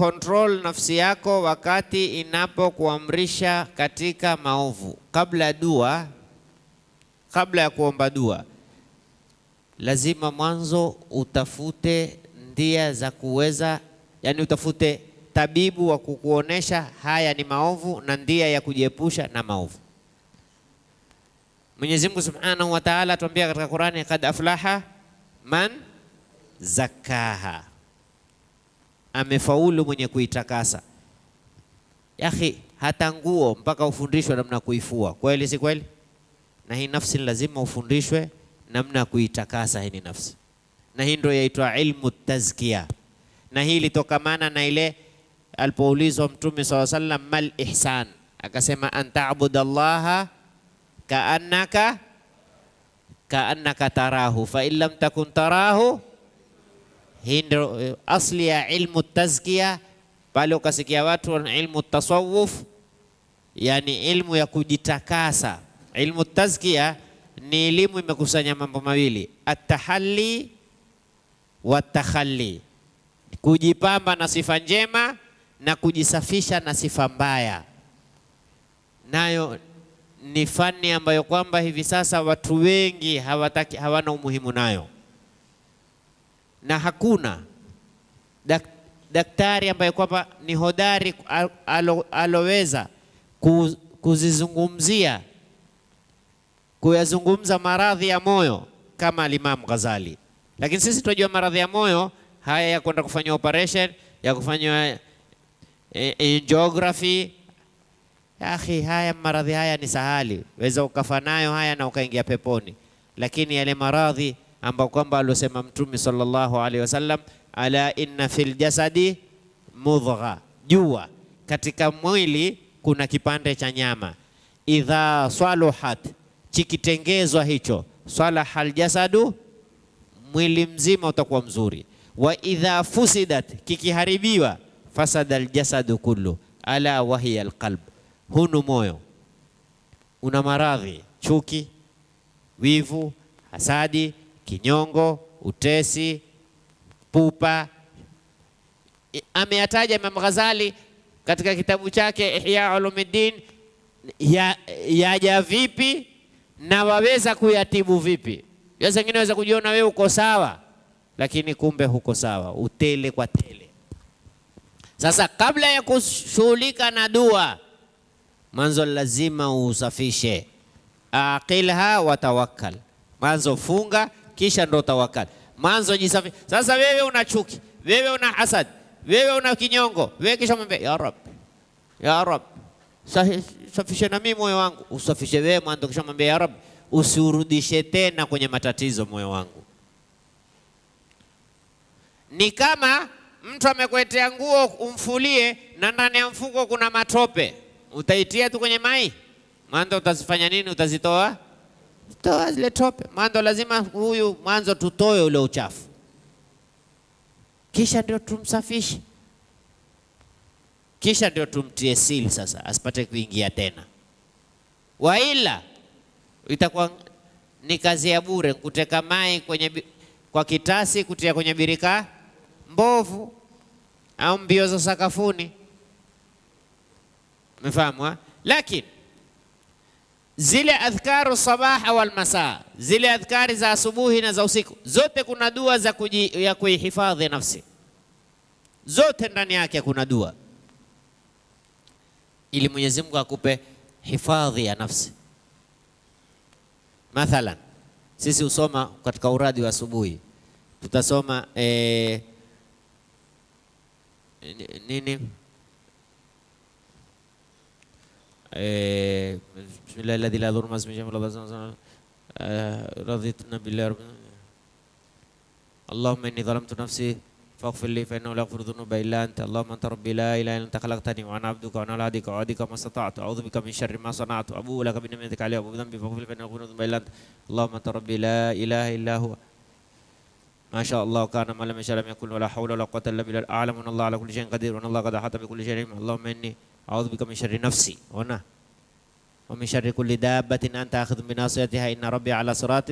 control nafsi yako wakati inapokuamrisha katika maovu. Kabla dua, kabla ya kuomba dua, lazima mwanzo utafute ndia za kuweza, yani utafute tabibu wa kukuonesha haya ni maovu na ndia ya kujiepusha na maovu. Mwenyezi Mungu Subhanahu wa Ta'ala atuambia katika Qur'ani, kad aflaha man zakaha amefaulu mwenye kuitakasa. yahi hata nguo mpaka ufundishwe namna kuifua, kweli si kweli? Na hii nafsi lazima ufundishwe namna kuitakasa hii nafsi, na hii ndio yaitwa ilmu tazkia, na hii ilitokamana na ile alipoulizwa Mtume SAW sallam, mal ihsan, akasema antabudallaha kaannaka kaannaka tarahu fa in lam takun tarahu hii ndio eh, asli ya ilmu tazkia. Pale ukasikia watu wana ilmu tasawuf, yani ilmu ya kujitakasa. Ilmu tazkia ni elimu imekusanya mambo mawili, atahalli wa takhalli, kujipamba na sifa njema na kujisafisha na sifa mbaya. Nayo ni fani ambayo kwamba hivi sasa watu wengi hawataki, hawana umuhimu nayo na hakuna dak, daktari ambaye kwamba ni hodari alo, aloweza ku, kuzizungumzia kuyazungumza maradhi ya moyo kama Alimamu Ghazali. Lakini sisi tunajua maradhi ya moyo haya ya kwenda kufanya operation, ya kufanywa angiography. E, e, Akhi, haya maradhi haya ni sahali, weza ukafa nayo haya na ukaingia peponi, lakini yale maradhi ambao kwamba aliosema Mtume sallallahu alaihi wasallam, ala inna fil jasadi mudgha, jua katika mwili kuna kipande cha nyama, idha saluhat chikitengezwa hicho salaha jasadu, mwili mzima utakuwa mzuri. Wa idha fusidat, kikiharibiwa, fasada aljasadu kullu, ala wahiya alqalb, hunu moyo. Una maradhi, chuki, wivu, hasadi, kinyongo, utesi, pupa. Ameyataja Imam Ghazali katika kitabu chake Ihya Ulumuddin yaja ya, ya vipi na waweza kuyatibu vipi. Ya waweza kujiona wewe uko sawa, lakini kumbe huko sawa, utele kwa tele. Sasa kabla ya kushughulika na dua, mwanzo lazima usafishe, aqilha tawakkal. Mwanzo funga kisha ndo tawakal. Mwanzo jisafi. Sasa wewe una chuki, wewe una hasad, wewe una kinyongo, wewe kisha mwambie ya Rab, ya Rab, safishe na mimi moyo wangu, usafishe wewe mwanzo, kisha mwambie ya Rab, usiurudishe tena kwenye matatizo moyo wangu. Ni kama mtu amekuetea nguo umfulie na ndani ya mfuko kuna matope, utaitia tu kwenye mai mwanzo, utazifanya nini? Utazitoa? toa zile tope. Mwanzo lazima huyu mwanzo tutoe ule uchafu, kisha ndio tumsafishe, kisha ndio tumtie sili, sasa asipate kuingia tena, waila itakuwa ni kazi ya bure kuteka mai kwenye kwa kitasi kutia kwenye birika mbovu au mbio za sakafuni. Umefahamu? Lakini zile adhkaru sabaha wal masaa, zile adhkari za asubuhi na za usiku, zote kuna dua za kuji, ya kuihifadhi nafsi, zote ndani yake kuna dua ili Mwenyezi Mungu akupe hifadhi ya nafsi. Mathalan, sisi husoma katika uradi wa asubuhi, tutasoma ee, nini بسم الله الذي لا يضر ما اسمه شيء رضيتنا بالله ربنا اللهم اني ظلمت نفسي فاغفر لي فانه لا يغفر الذنوب الا انت اللهم انت ربي لا اله الا انت خلقتني وانا عبدك وانا على عهدك وعهدك ما استطعت اعوذ بك من شر ما صنعت وابوء لك بنعمتك علي وابوء بذنبي فاغفر لي فانه لا يغفر الذنوب الا انت اللهم انت ربي لا اله الا هو ما شاء الله كان ما لم يشاء لم يكن ولا حول ولا قوه الا بالله اعلم ان الله على كل شيء قدير وان الله قد احاط بكل شيء اللهم اني أعوذ بك من شر نفسي هنا ومن شر كل دابة إن أنت أخذ بناصيتها إن ربي على صراط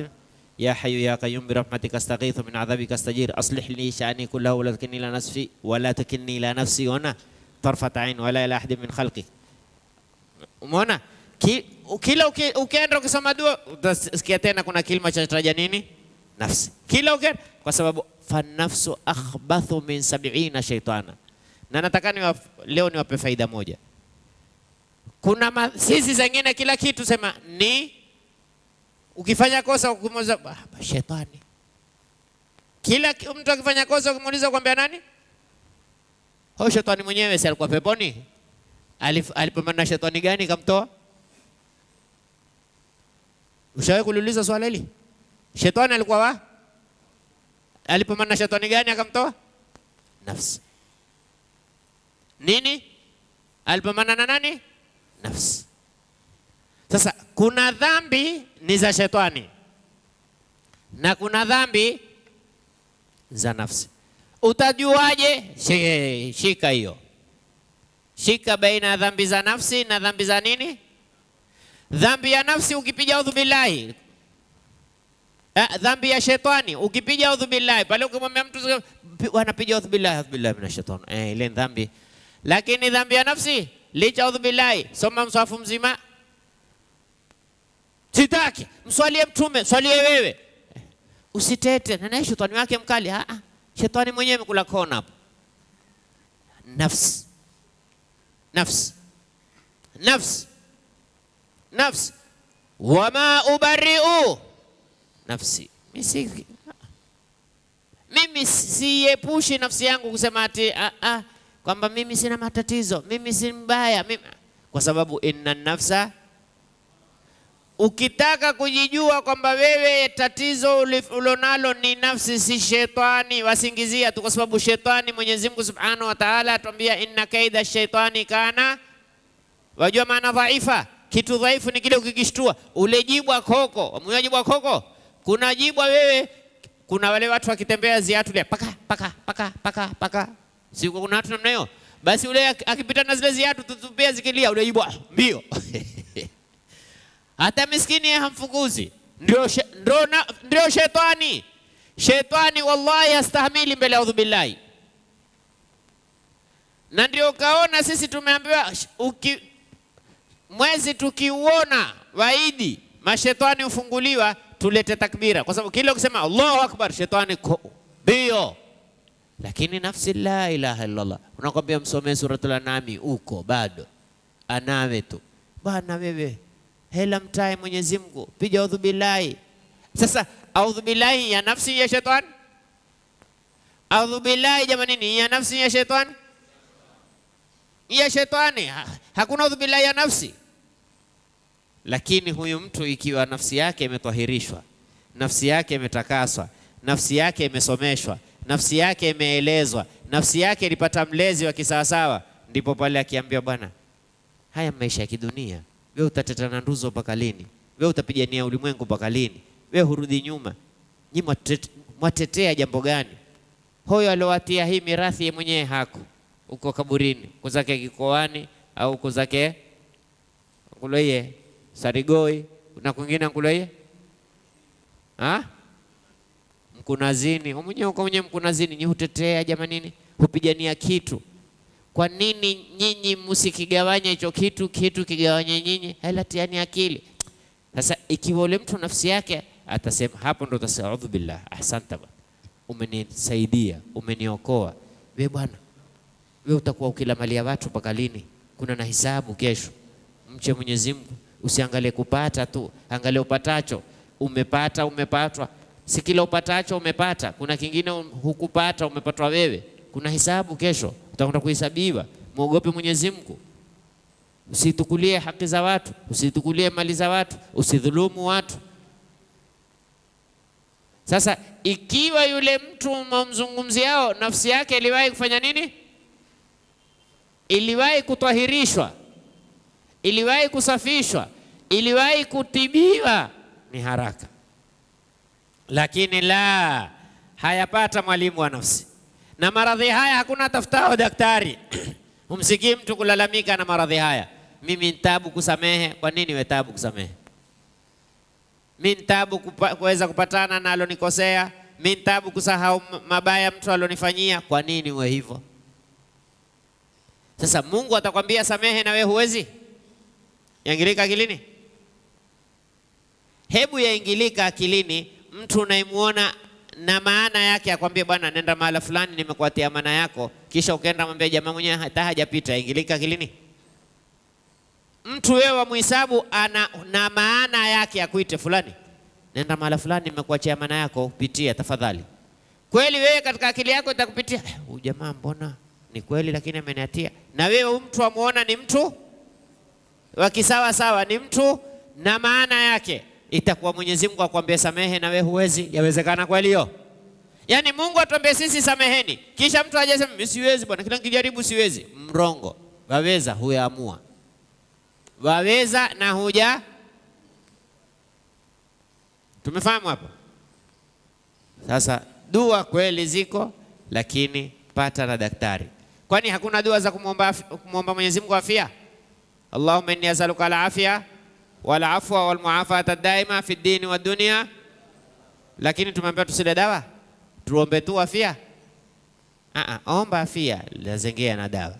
يا حي يا قيوم برحمتك استغيث من عذابك استجير أصلح لي شأني كله ولا تكني إلى نفسي ولا تكني إلى نفسي هنا طرفة عين ولا إلى أحد من خلقي هنا كي وكيلا وكان روك سمادو سكيتين أكون كلمة شجرجانيني نفسي كيلا وكان بسبب فالنفس أخبث من سبعين شيطانا na nataka waf, leo niwape faida moja. Kuna ma, sisi zengine kila kitu sema ni ukifanya kosa ukimuuliza ah, shetani. Kila mtu akifanya kosa ukimuuliza kwambia nani? ho oh, shetani mwenyewe si alikuwa peponi? Alipambana na shetani gani kamtoa? Ushawahi kuliuliza swala hili? Shetani alikuwa wa? Alipambana na shetani gani akamtoa? Nafsi nini? Alipambana na nani? Nafsi. Sasa kuna dhambi ni za shetani na kuna dhambi za nafsi. Utajuaje? Shika hiyo, shika baina ya dhambi za nafsi na dhambi za nini? Dhambi ya nafsi ukipiga audhu billahi eh, dhambi ya shetani ukipiga audhu billahi pale, ukimwambia mtu wanapiga audhu billahi audhu billahi minashaitani, eh, ile dhambi lakini dhambi ya nafsi licha udhu billahi, soma mswafu mzima. Sitaki mswalie Mtume, swalie wewe, usitete na naye shetani wake mkali. Ah, ah. shetani mwenyewe amekula kona hapo. Nafsi, nafsi, nafsi, nafsi, wama ubariu nafsi, mimi siepushi nafsi yangu kusema ati ah, ah, kwamba mimi sina matatizo, mimi si mbaya mimi, kwa sababu inna nafsa Ukitaka kujijua kwamba wewe tatizo ulonalo ni nafsi, si shetani, wasingizia tu, kwa sababu shetani, Mwenyezi Mungu Subhanahu wa Ta'ala atuambia inna kaida shetani kana, wajua maana dhaifa. Kitu dhaifu ni kile ukikishtua, ule jibwa koko, wamjua jibwa koko, kuna jibwa wewe, kuna wale watu wakitembea ziatu paka paka paka paka paka Si kuna watu namna hiyo? Basi ule akipita na zile ziatu tutupia zikilia, ule jibwa mbio hata miskini yeye hamfukuzi. Ndio ndio ndio shetani. Shetani wallahi hastahamili mbele ya udhubillahi. Na ndio kaona sisi tumeambiwa uki, mwezi tukiuona waidi mashetani hufunguliwa, tulete takbira, kwa sababu kile ukisema Allahu akbar shetani mbio lakini nafsi la ilaha illallah, unakwambia msomee suratul Anami, uko bado anawe tu bwana. Wewe hela mtae Mwenyezi Mungu, piga audhu billahi. Sasa audhu billahi ya nafsi ya shetani, audhu billahi jamani, ni ya nafsi ya shetani, ya shetani. hakuna udhu billahi ya nafsi. Lakini huyu mtu ikiwa nafsi yake imetahirishwa nafsi yake imetakaswa, nafsi yake imesomeshwa nafsi yake imeelezwa, nafsi yake ilipata mlezi wa kisawasawa. Ndipo pale akiambiwa, bwana, haya maisha ya kidunia, we utatetana nduzo mpaka lini? We utapigania ulimwengu mpaka lini? We hurudi nyuma? Nyi mwatetea jambo gani? Huyo aliowatia hii mirathi mwenyewe hako uko kaburini, uko zake kikoani au uko zake kuloiye sarigoi na kwingine kuloiye ah mkunazini, mwenyewe kwa mwenyewe mkunazini, nyi hutetea jamani nini? hupigania kitu. Kwa nini nyinyi msikigawanya hicho kitu, kitu kigawanye nyinyi? Hela eh, tiani akili. Sasa ikiwa ule mtu nafsi yake atasema, hapo ndo utasema audhu billah, ahsanta bwana, umenisaidia, umeniokoa. We bwana, we utakuwa ukila mali ya watu mpaka lini? Kuna na hisabu kesho. Mche Mwenyezi Mungu, usiangalie kupata tu, angalie upatacho. Umepata, umepatwa si kila upatacho umepata, kuna kingine um-, hukupata, umepatwa wewe. Kuna hisabu kesho, utakwenda kuhesabiwa. Mwogope Mwenyezi Mungu, usitukulie haki za watu, usitukulie mali za watu, usidhulumu watu. Sasa ikiwa yule mtu mamzungumziao nafsi yake iliwahi kufanya nini? Iliwahi kutwahirishwa, iliwahi kusafishwa, iliwahi kutibiwa, ni haraka lakini la hayapata mwalimu wa nafsi, na maradhi haya hakuna tafutao daktari. umsikii mtu kulalamika na maradhi haya, mimi ntabu kusamehe. Kwa nini we tabu kusamehe? Mi ntabu kupa, kuweza kupatana na alonikosea, mi ntabu kusahau mabaya mtu alonifanyia. Kwa nini we hivyo? Sasa Mungu atakwambia samehe na we huwezi, yaingilika akilini? Hebu yaingilika akilini mtu unaimuona na maana yake akwambie, bwana, nenda mahala fulani, nimekuatia maana yako, kisha ukaenda mwambie jamaa mwenyewe hata hajapita, ingilika kilini. Mtu wewe wamhesabu ana na maana yake akuite fulani, nenda mahala fulani, nimekuachia maana yako, pitia tafadhali. Kweli wewe katika akili yako itakupitia eh, huyu jamaa, mbona ni kweli, lakini ameniatia. Na wewe mtu amuona ni mtu wakisawa sawa, ni mtu na maana yake itakuwa Mwenyezi Mungu akwambia samehe na wewe huwezi. Yawezekana kweli hiyo? Yaani Mungu atuambie sisi sameheni, kisha mtu aje sema mimi siwezi bwana, kila nikijaribu siwezi. Mrongo. Waweza huyaamua, waweza na huja. Tumefahamu hapo? Sasa dua kweli ziko, lakini pata na daktari. Kwani hakuna dua za kumwomba, kumwomba Mwenyezi Mungu afya? Allahumma inni as'aluka al-afya walafwa walmuafata daima fi dini wa dunia, lakini tumeambiwa tusile dawa, tuombe tu afia Aa, omba afia lazengea na dawa.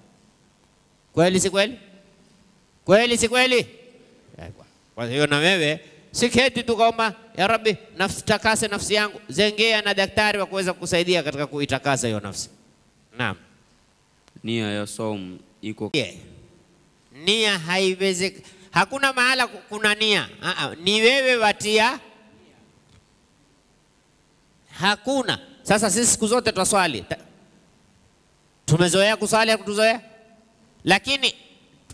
Kweli si kweli? Kweli si kweli? Kwa hiyo na wewe siketi tukaomba ya Rabbi, nafsi takase nafsi yangu, zengea na daktari wa kuweza kusaidia katika kuitakasa hiyo nafsi. Naam, nia ya saumu iko yeah. Nia haiwezekani hakuna mahala kuna nia. Aa, ah, ah, ni wewe watia hakuna. Sasa sisi siku zote twaswali, tumezoea kuswali, hakutuzoea lakini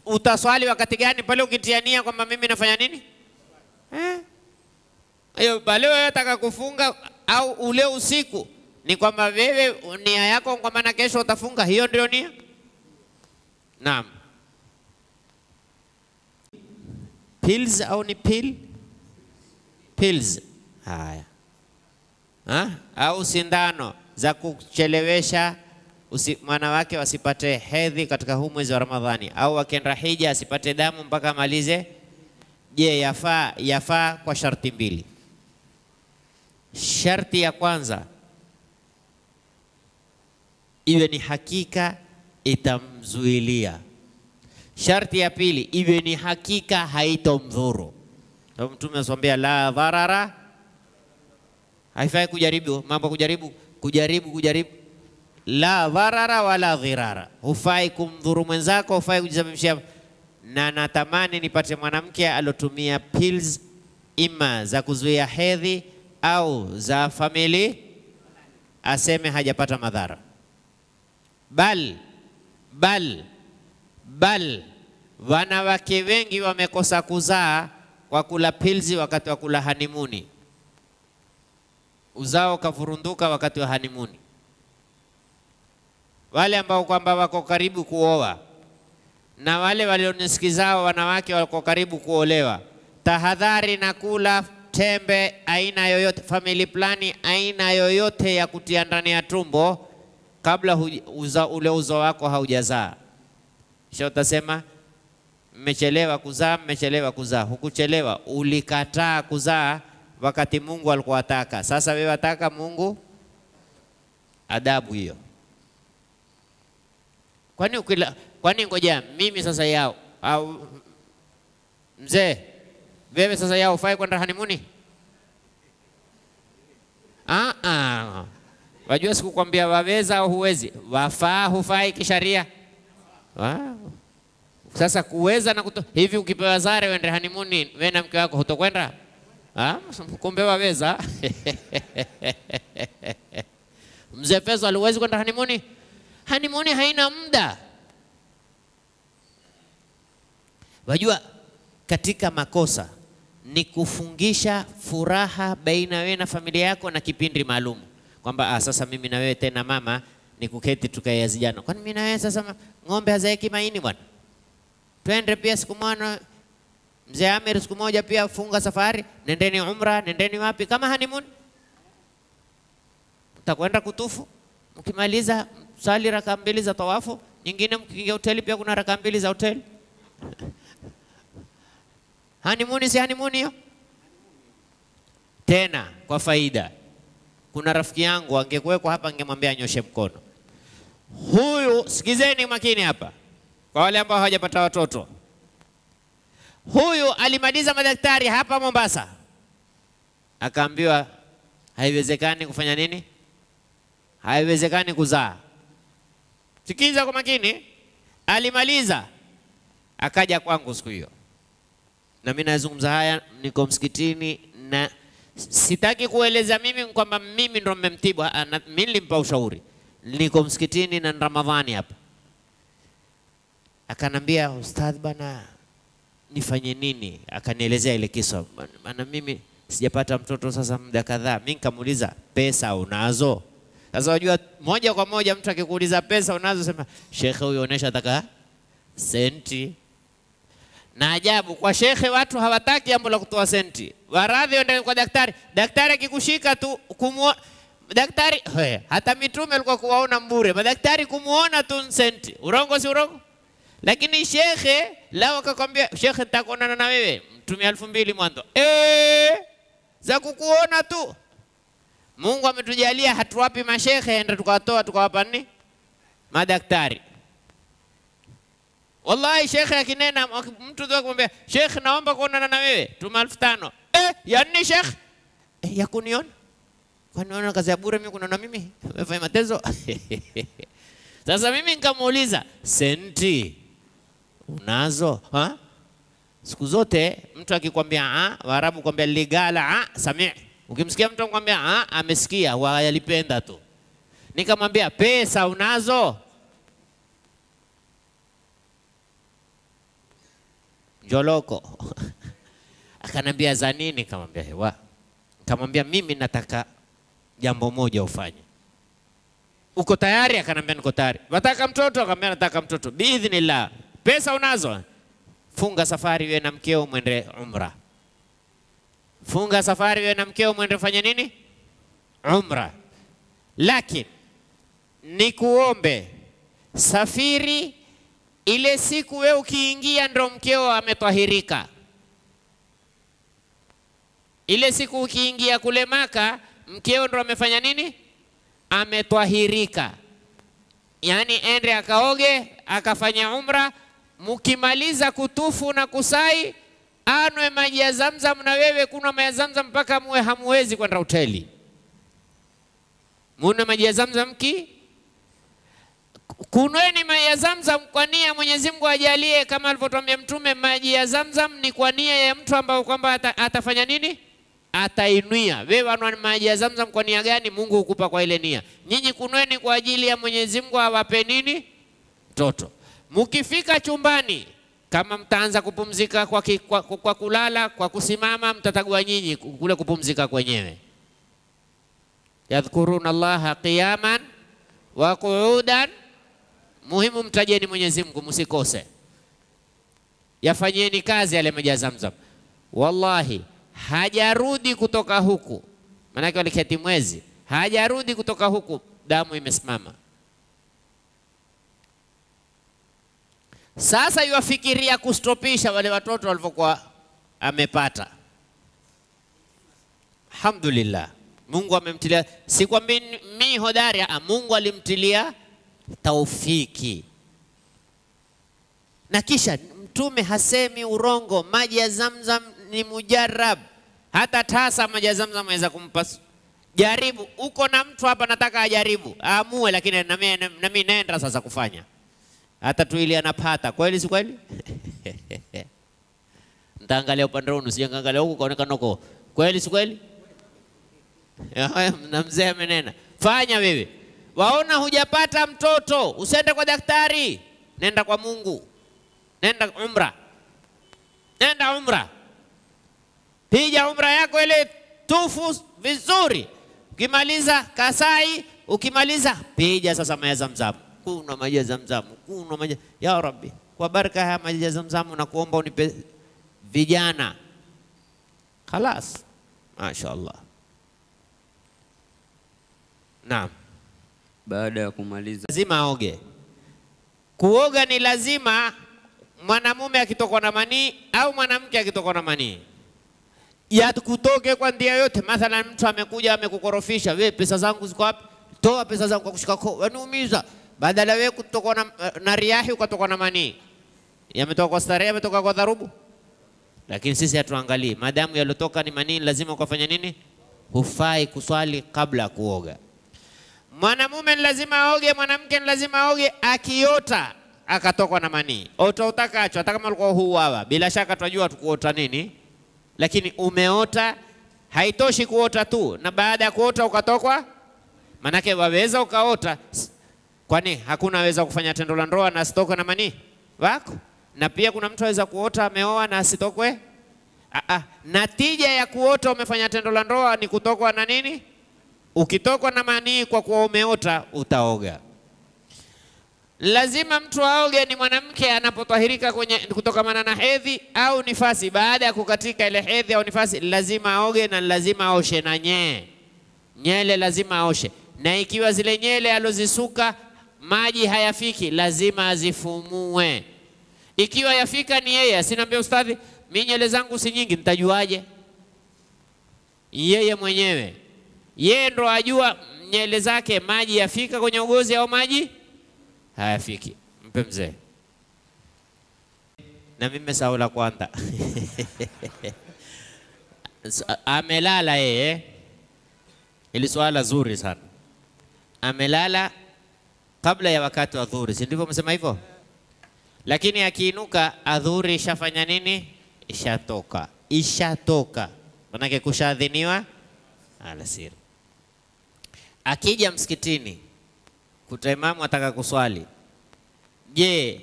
utaswali wakati gani? Pale ukitia nia kwamba mimi nafanya nini hiyo eh? Pale wewe taka kufunga au ule usiku, ni kwamba wewe nia yako kwa maana kesho utafunga, hiyo ndio nia. Naam. pills au er ni pill? Pills. Haya. Ha? Au sindano za kuchelewesha usi, mwanawake wasipate hedhi katika huu mwezi wa Ramadhani, au wakenda hija asipate damu mpaka amalize. Je, yafaa? Yafaa kwa sharti mbili. Sharti ya kwanza iwe ni hakika itamzuilia Sharti ya pili iwe ni hakika haitomdhuru. Ndio Mtume aswambia la dharara, haifai kujaribu mambo, kujaribu kujaribu kujaribu, la dharara wala dhirara, hufai kumdhuru mwenzako, hufai kujisababishia. Na natamani nipate mwanamke alotumia pills ima za kuzuia hedhi au za famili, aseme hajapata madhara, bal bal bal wanawake wengi wamekosa kuzaa kwa kula pilzi wakati wa kula hanimuni, uzao ukavurunduka wakati wa hanimuni. Wale ambao kwamba wako karibu kuoa na wale walionisikizao wanawake wako karibu kuolewa, tahadhari na kula tembe aina yoyote, family plani aina yoyote ya kutia ndani ya tumbo kabla uza, ule uzo wako haujazaa. Kisha utasema mmechelewa kuzaa, mmechelewa kuzaa. Hukuchelewa, ulikataa kuzaa wakati Mungu alikuwataka Sasa wewe wataka Mungu adabu hiyo. Kwani ukila, kwani ngoja mimi sasa yao au mzee wewe sasa yao ufai kwenda hanimuni? Ah, ah. Wajua sikukwambia waweza au huwezi, wafaa hufai kisharia. Sasa kuweza na kuto, hivi ukipewa zare uende honeymoon, wewe na mke wako hutokwenda? Ah, kumbe waweza. Mzee Fezo aliwezi kwenda honeymoon. Honeymoon haina muda. Wajua katika makosa ni kufungisha furaha baina wewe na familia yako na kipindi maalum, kwamba ah, sasa mimi na wewe tena mama ni kuketi tukaeazijana Kwani mimi na wewe sasa ng'ombe hazaeki maini bwana. Twende pia siku mwana mzee Amir siku moja pia funga safari, nendeni umra, nendeni wapi kama honeymoon. Mtakwenda kutufu, mkimaliza sali raka mbili za tawafu, nyingine mkiingia hoteli pia kuna raka mbili za hoteli. honeymoon si honeymoon hiyo? Tena kwa faida, kuna rafiki yangu angekuwekwa hapa, angemwambia anyoshe mkono Huyu, sikizeni makini hapa, kwa wale ambao hawajapata watoto. Huyu alimaliza madaktari hapa Mombasa, akaambiwa haiwezekani kufanya nini, haiwezekani kuzaa. Sikiza kwa makini, alimaliza akaja kwangu siku hiyo, na mimi nazungumza haya, niko msikitini na sitaki kueleza mimi kwamba mimi ndo mmemtibu, mimi nilimpa ushauri niko msikitini na Ramadhani hapa. Akanambia ustadh, bana nifanye nini? Akanielezea ile kisa, maana mimi sijapata mtoto sasa muda kadhaa. Mimi nikamuuliza pesa unazo? Sasa wajua, moja kwa moja mtu akikuuliza pesa unazo, sema shekhe huyo onesha taka senti. Na ajabu kwa shekhe, watu hawataki jambo la kutoa senti, waradhi waende kwa daktari. Daktari akikushika tu kumwona Daktari he, hata mitume alikuwa kuwaona mbure, madaktari kumuona tu nsenti. Urongo si urongo? Lakini shekhe lao akakwambia, shekhe, nitakuonana na wewe mtumia elfu mbili mwanzo. Eh, za kukuona tu. Mungu ametujalia hatuwapi mashekhe, enda tukatoa tukawapa nini madaktari. Wallahi shekhe akinena mtu akamwambia, shekhe, naomba kuonana na wewe, tuma elfu tano. Eh, ya nini shekhe? Eh, ya kuniona kwani unaona kazi ya bure mimi kunaona mimi umefanya matezo? sasa mimi nikamuuliza senti unazo ha? siku zote mtu akikwambia waarabu kwambia ligala sami ukimsikia mtu akwambia amesikia wayalipenda tu nikamwambia pesa unazo njoloko akanambia za nini kamwambia hewa kamwambia mimi nataka jambo moja ufanye. Uko tayari? Akanambia niko tayari. Nataka mtoto? Akamwambia nataka mtoto. Biidhnillah. Pesa unazo? Funga safari wewe na mkeo mwende umra. Funga safari wewe na mkeo mwende fanya nini? Umra. Lakini nikuombe safiri ile siku we ukiingia ndo mkeo ametwahirika. Ile siku ukiingia kule Maka mkeo ndo amefanya nini? Ametwahirika, yaani ende akaoge akafanya umra, mkimaliza kutufu na kusai anwe maji ya Zamzam na wewe kuna maji ya Zamzam mpaka muwe hamuwezi kwenda hoteli. Muna maji ya Zamzam ki kunweni maji ya Zamzam kwa nia Mwenyezi Mungu ajalie, kama alivyotuambia Mtume, maji ya Zamzam ni kwa nia ya mtu ambao kwamba atafanya nini atainuia. Wewe wanwa maji ya Zamzam kwa nia gani? Mungu hukupa kwa ile nia. Nyinyi kunweni kwa ajili ya Mwenyezi Mungu awape nini? Mtoto. Mkifika chumbani kama mtaanza kupumzika kwa, ki, kwa, kwa kulala kwa kusimama, mtatagua nyinyi kule kupumzika kwenyewe. Yadhkuruna Allaha qiyaman wa qu'udan, muhimu mtajeni Mwenyezi Mungu msikose, yafanyeni kazi yale maji ya Zamzam. Wallahi hajarudi kutoka huku, maanake waliketi mwezi, hajarudi kutoka huku, damu imesimama. Sasa yuwafikiria kustopisha wale watoto walivyokuwa amepata. Alhamdulillah, Mungu amemtilia, si kwa mimi hodari, a, ah, Mungu alimtilia taufiki. Na kisha mtume hasemi urongo, maji ya Zamzam ni mujarab, hata tasa maji ya Zamzam kumpa. Jaribu, uko na mtu hapa, nataka ajaribu aamue, lakini nami na naenda sasa kufanya hata tu ili anapata kweli, si kweli? Ntaangalia upande huu, sijaangalia huku, kaonekana huko, kweli si kweli? na mzee amenena, fanya wewe. Waona hujapata mtoto, usiende kwa daktari, nenda kwa Mungu, nenda umra, nenda umra hija umra yako ile tufu vizuri, ukimaliza Kasai, ukimaliza pija sasa maji ya Zamzamu, kunywa maji ya Zamzamu, kunywa maji ya Rabbi, kwa baraka ya maji ya Zamzamu na kuomba unipe vijana. Khalas, mashaallah. Naam, baada ya kumaliza lazima aoge. Kuoga ni lazima mwanamume akitokwa na manii au mwanamke akitokwa na manii yatukutoke kwa ndia yote. Mathalan, mtu amekuja amekukorofisha, we pesa zangu ziko wapi? Toa pesa zangu kwa kushika koo, waniumiza. Badala we kutoka na, na riahi ukatoka na manii, yametoka kwa starehe, yametoka kwa dharubu. Lakini sisi hatuangalii, madamu yalotoka ni manii, lazima ukafanya nini? Hufai kuswali kabla ya kuoga. Mwanamume ni lazima aoge, mwanamke ni lazima aoge. Akiota akatokwa na manii, utaota kacho, hata kama ulikuwa huuawa, bila shaka tunajua tukuota nini lakini umeota. Haitoshi kuota tu, na baada ya kuota ukatokwa, manake waweza ukaota. Kwani hakuna aweza kufanya tendo la ndoa na asitokwe na manii wako? Na pia kuna mtu aweza kuota ameoa na asitokwe. ah. natija ya kuota umefanya tendo la ndoa ni kutokwa na nini? Ukitokwa na mani kwa kuwa umeota utaoga lazima mtu aoge ni mwanamke anapotahirika kwenye kutokamana na hedhi au nifasi. Baada ya kukatika ile hedhi au nifasi, lazima aoge na lazima aoshe na nyee, nyele lazima aoshe, na ikiwa zile nyele alozisuka maji hayafiki, lazima azifumue. Ikiwa yafika ni yeye, asinaambia ustadhi, mi nyele zangu si nyingi, nitajuaje? Yeye mwenyewe, yeye ndo ajua nyele zake maji yafika kwenye ugozi au maji hayafiki. Mpe mzee. Na mimi sahau la kwanza. Amelala yeye, eh? ili swala zuri sana. Amelala kabla ya wakati wa dhuhuri, si ndivyo msema hivyo? Lakini akiinuka adhuhuri ishafanya nini? Ishatoka, ishatoka, manake kushaadhiniwa alasiri. Akija msikitini kuta imamu ataka kuswali, je,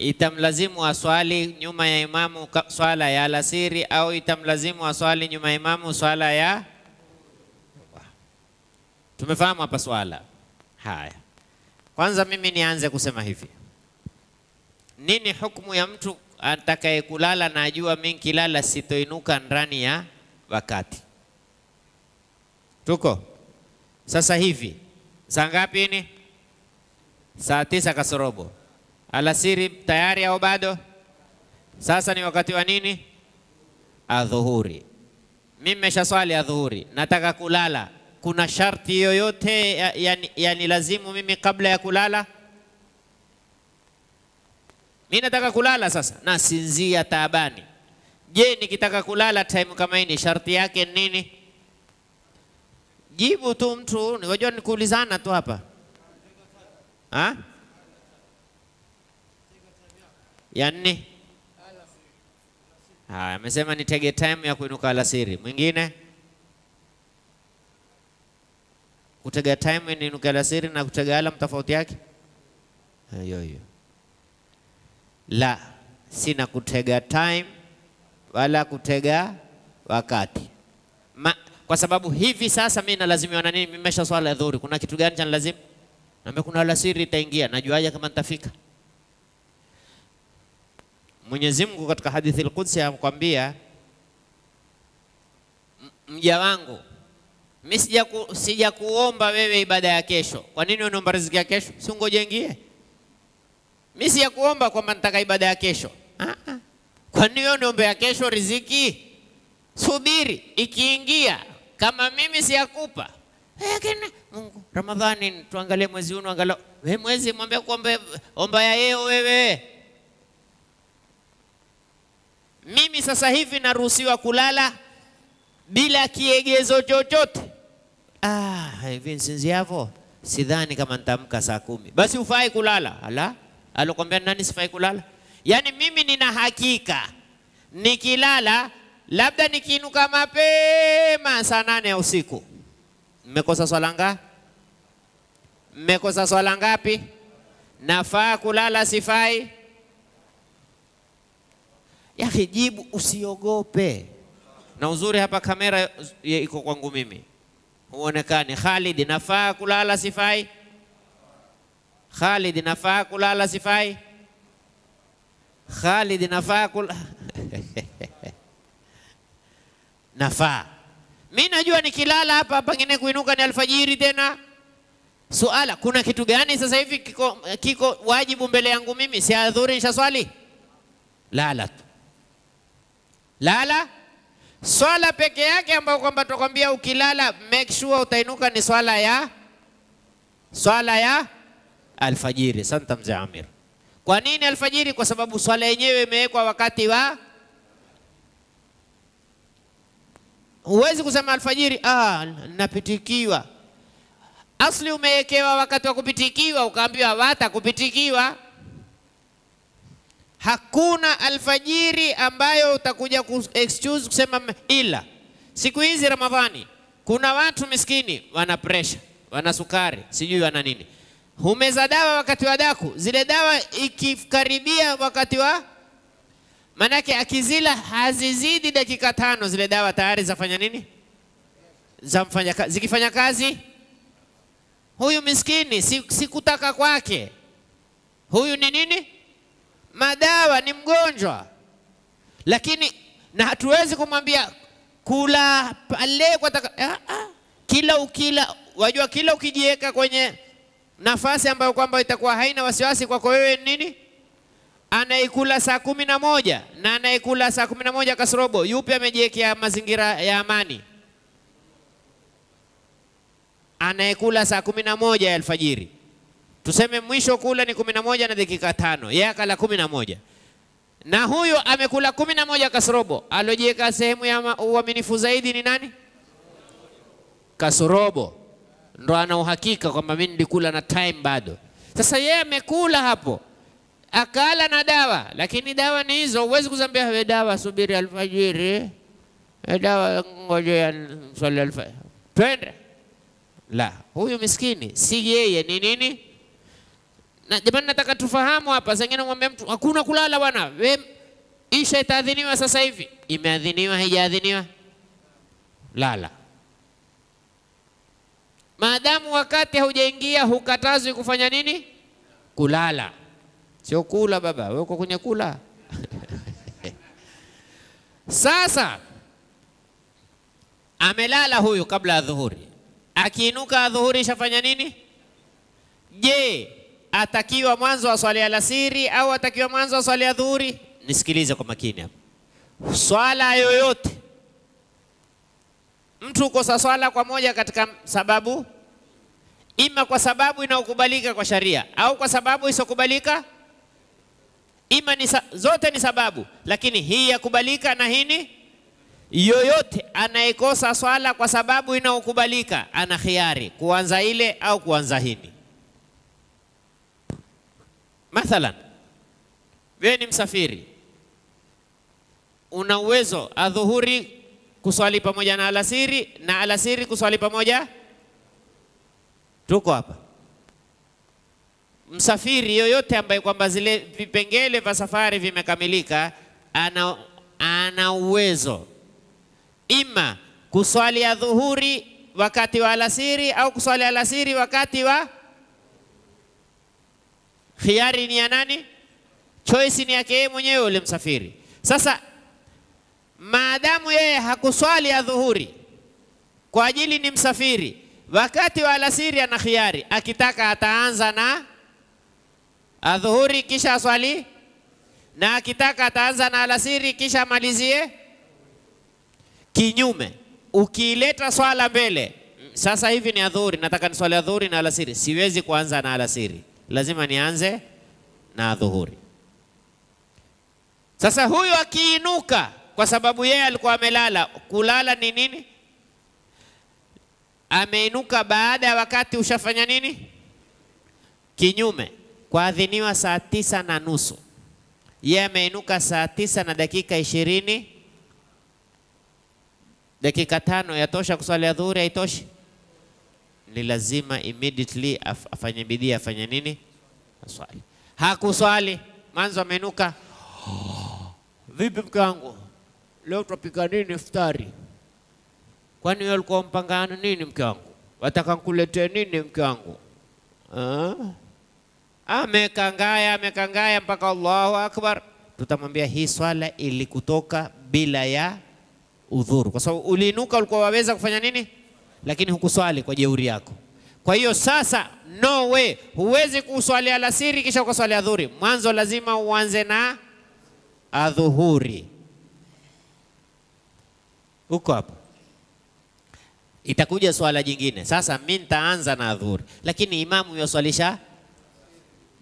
itamlazimu aswali nyuma ya imamu swala ya alasiri au itamlazimu aswali nyuma ya imamu swala ya Tumefahamu hapa swala haya. Kwanza mimi nianze kusema hivi, nini hukumu ya mtu atakaye kulala na ajua mimi nikilala sitoinuka ndani ya wakati? Tuko sasa hivi saa ngapi ni saa tisa kasorobo alasiri. Tayari au bado? Sasa ni wakati wa nini? Adhuhuri. Mimi swali adhuhuri, nataka kulala. Kuna sharti yoyote yanilazimu ya, ya, mimi kabla ya kulala? Mi nataka kulala sasa, nasinzia taabani. Je, nikitaka kulala time kama hii sharti yake nini? Jibu tu mtu, unajua nikuulizana tu hapa ha? ya nne haya, amesema nitege time ya kuinuka alasiri. Mwingine kutega time niinuke alasiri na kutega alam tofauti yake hiyo hiyo. La, sina kutega time wala kutega wakati Ma, kwa sababu hivi sasa mimi nalazimiwa na nini? swala ya dhuhuri, kuna kitu gani cha Naambia kuna alasiri itaingia, najuaje kama nitafika? Mwenyezi Mungu katika hadithi al-Qudsi amkwambia mja wangu mimi sija ku, sija kuomba wewe ibada ya kesho. Kwa nini unaomba riziki ya kesho? Si ungoje ingie. Mimi sija kuomba kwamba nitaka ibada ya kesho. Ah, ah. Kwa nini wewe ya kesho riziki? Subiri ikiingia, kama mimi siyakupa Eh, lakini Mungu Ramadhani, tuangalie mwezi huu, angalau wewe mwezi mwambie kuombe omba ya yeo wewe. Mimi sasa hivi naruhusiwa kulala bila kiegezo chochote. Ah, hivi nsinziavo sidhani kama nitamka saa kumi. Basi ufai kulala. Ala, alokwambia nani sifai kulala? Yaani mimi nina hakika nikilala, labda nikiinuka mapema saa nane ya usiku Mmekosa swala ngapi? Mmekosa swala ngapi? Nafaa kulala sifai? Ya kijibu, usiogope. Na uzuri hapa kamera iko kwangu mimi, huonekani. Khalid, nafaa kulala sifai? Khalid, nafaa kulala sifai? Khalid, nafaa kulala nafaa mi najua nikilala hapa pengine kuinuka ni alfajiri tena. Suala, kuna kitu gani sasa hivi kiko, kiko wajibu mbele yangu mimi? Si nisha swali? Lala tu, lala swala peke yake ambayo kwamba tukwambia ukilala make sure utainuka ni swala ya swala ya alfajiri. Asante mzee Amir. Kwa nini alfajiri? Kwa sababu swala yenyewe imewekwa wakati wa Huwezi kusema alfajiri, ah, napitikiwa. Asli umewekewa wakati wa kupitikiwa, ukaambiwa watakupitikiwa. Hakuna alfajiri ambayo utakuja ku excuse kusema ila. Siku hizi Ramadhani kuna watu miskini wana presha, wana sukari, sijui wana nini. Humeza dawa wakati wa daku, zile dawa ikikaribia wakati wa Manake akizila hazizidi dakika tano, zile dawa tayari zafanya nini? Zamfanya, zikifanya kazi huyu miskini, sikutaka si kwake. Huyu ni nini? Madawa, ni mgonjwa, lakini na hatuwezi kumwambia kula pale kwa taka, ah, ah, kila ukila, wajua kila ukijiweka kwenye nafasi ambayo kwamba itakuwa haina wasiwasi kwako wewe nini anayekula saa kumi na moja na anayekula saa kumi na moja kasrobo, yupi amejiwekea mazingira ya amani? Anayekula saa kumi na moja ya alfajiri, tuseme mwisho kula ni kumi na moja na dakika tano, yeye akala kumi na moja na huyo amekula kumi na moja kasrobo. Aliojiweka sehemu ya uaminifu zaidi ni nani? Kasrobo ndo ana uhakika kwamba mimi nilikula na time bado. Sasa yeye amekula hapo akala na dawa, lakini dawa ni hizo. Huwezi kuzambia we dawa, subiri alfajiri, we dawa ngojea swali alfajiri, twende. La, huyu miskini si yeye, ni nini? Na jamani, nataka tufahamu hapa. zengine mwambia mtu hakuna kulala bwana, we isha itaadhiniwa sasa hivi. Imeadhiniwa, haijaadhiniwa? Lala maadamu wakati haujaingia, hukatazwi kufanya nini? Kulala sio kula baba, wewe uko kwenye kula Sasa amelala huyu kabla ya dhuhuri, akiinuka dhuhuri shafanya nini? Je, atakiwa mwanzo wa swala ya alasiri au atakiwa mwanzo wa swala ya dhuhuri? Nisikilize kwa makini hapa. Swala yoyote mtu ukosa swala kwa moja katika sababu, ima kwa sababu inayokubalika kwa sharia au kwa sababu isiokubalika ima ni zote ni sababu, lakini hii yakubalika na hini. Yoyote anayekosa swala kwa sababu inaokubalika ana khiari kuanza ile au kuanza hini. Mathalan, wewe ni msafiri, una uwezo adhuhuri kuswali pamoja na alasiri na alasiri kuswali pamoja. Tuko hapa msafiri yoyote ambaye kwamba zile vipengele vya safari vimekamilika, ana, ana uwezo ima kuswali ya dhuhuri wakati wa alasiri au kuswali alasiri wakati wa khiari. Ni ya nani? Choice ni yake yeye mwenyewe yule msafiri. Sasa maadamu yeye hakuswali ya dhuhuri kwa ajili ni msafiri, wakati wa alasiri ana khiari, akitaka ataanza na adhuhuri kisha swali, na akitaka ataanza na alasiri kisha malizie. Kinyume, ukiileta swala mbele, sasa hivi ni adhuhuri, nataka ni swali adhuhuri na alasiri, siwezi kuanza na alasiri, lazima nianze na adhuhuri. Sasa huyu akiinuka, kwa sababu yeye alikuwa amelala. Kulala ni nini? Ameinuka baada ya wakati ushafanya nini? Kinyume kuadhiniwa saa tisa na nusu. Yeye ameinuka saa tisa na dakika ishirini. Dakika tano yatosha kuswali ya dhuhuri? Haitoshi, ni lazima immediately af afanye bidii, afanye nini? Aswali. Hakuswali manzo, ameinuka oh, vipi mke wangu, leo tutapika nini iftari? Kwani wewe ulikuwa mpangano nini mke wangu? Wataka nkuletee nini mke wangu? Ah? amekangaya amekangaya mpaka Allahu akbar, tutamwambia hii swala ilikutoka bila ya udhuru, kwa sababu uliinuka, ulikuwa waweza kufanya nini, lakini hukuswali kwa jeuri yako. Kwa hiyo sasa, no way, huwezi kuswali alasiri kisha ukaswali adhuri. Mwanzo lazima uanze na adhuhuri. Uko hapo, itakuja swala jingine. Sasa mi nitaanza na adhuhuri, lakini imamu yoswalisha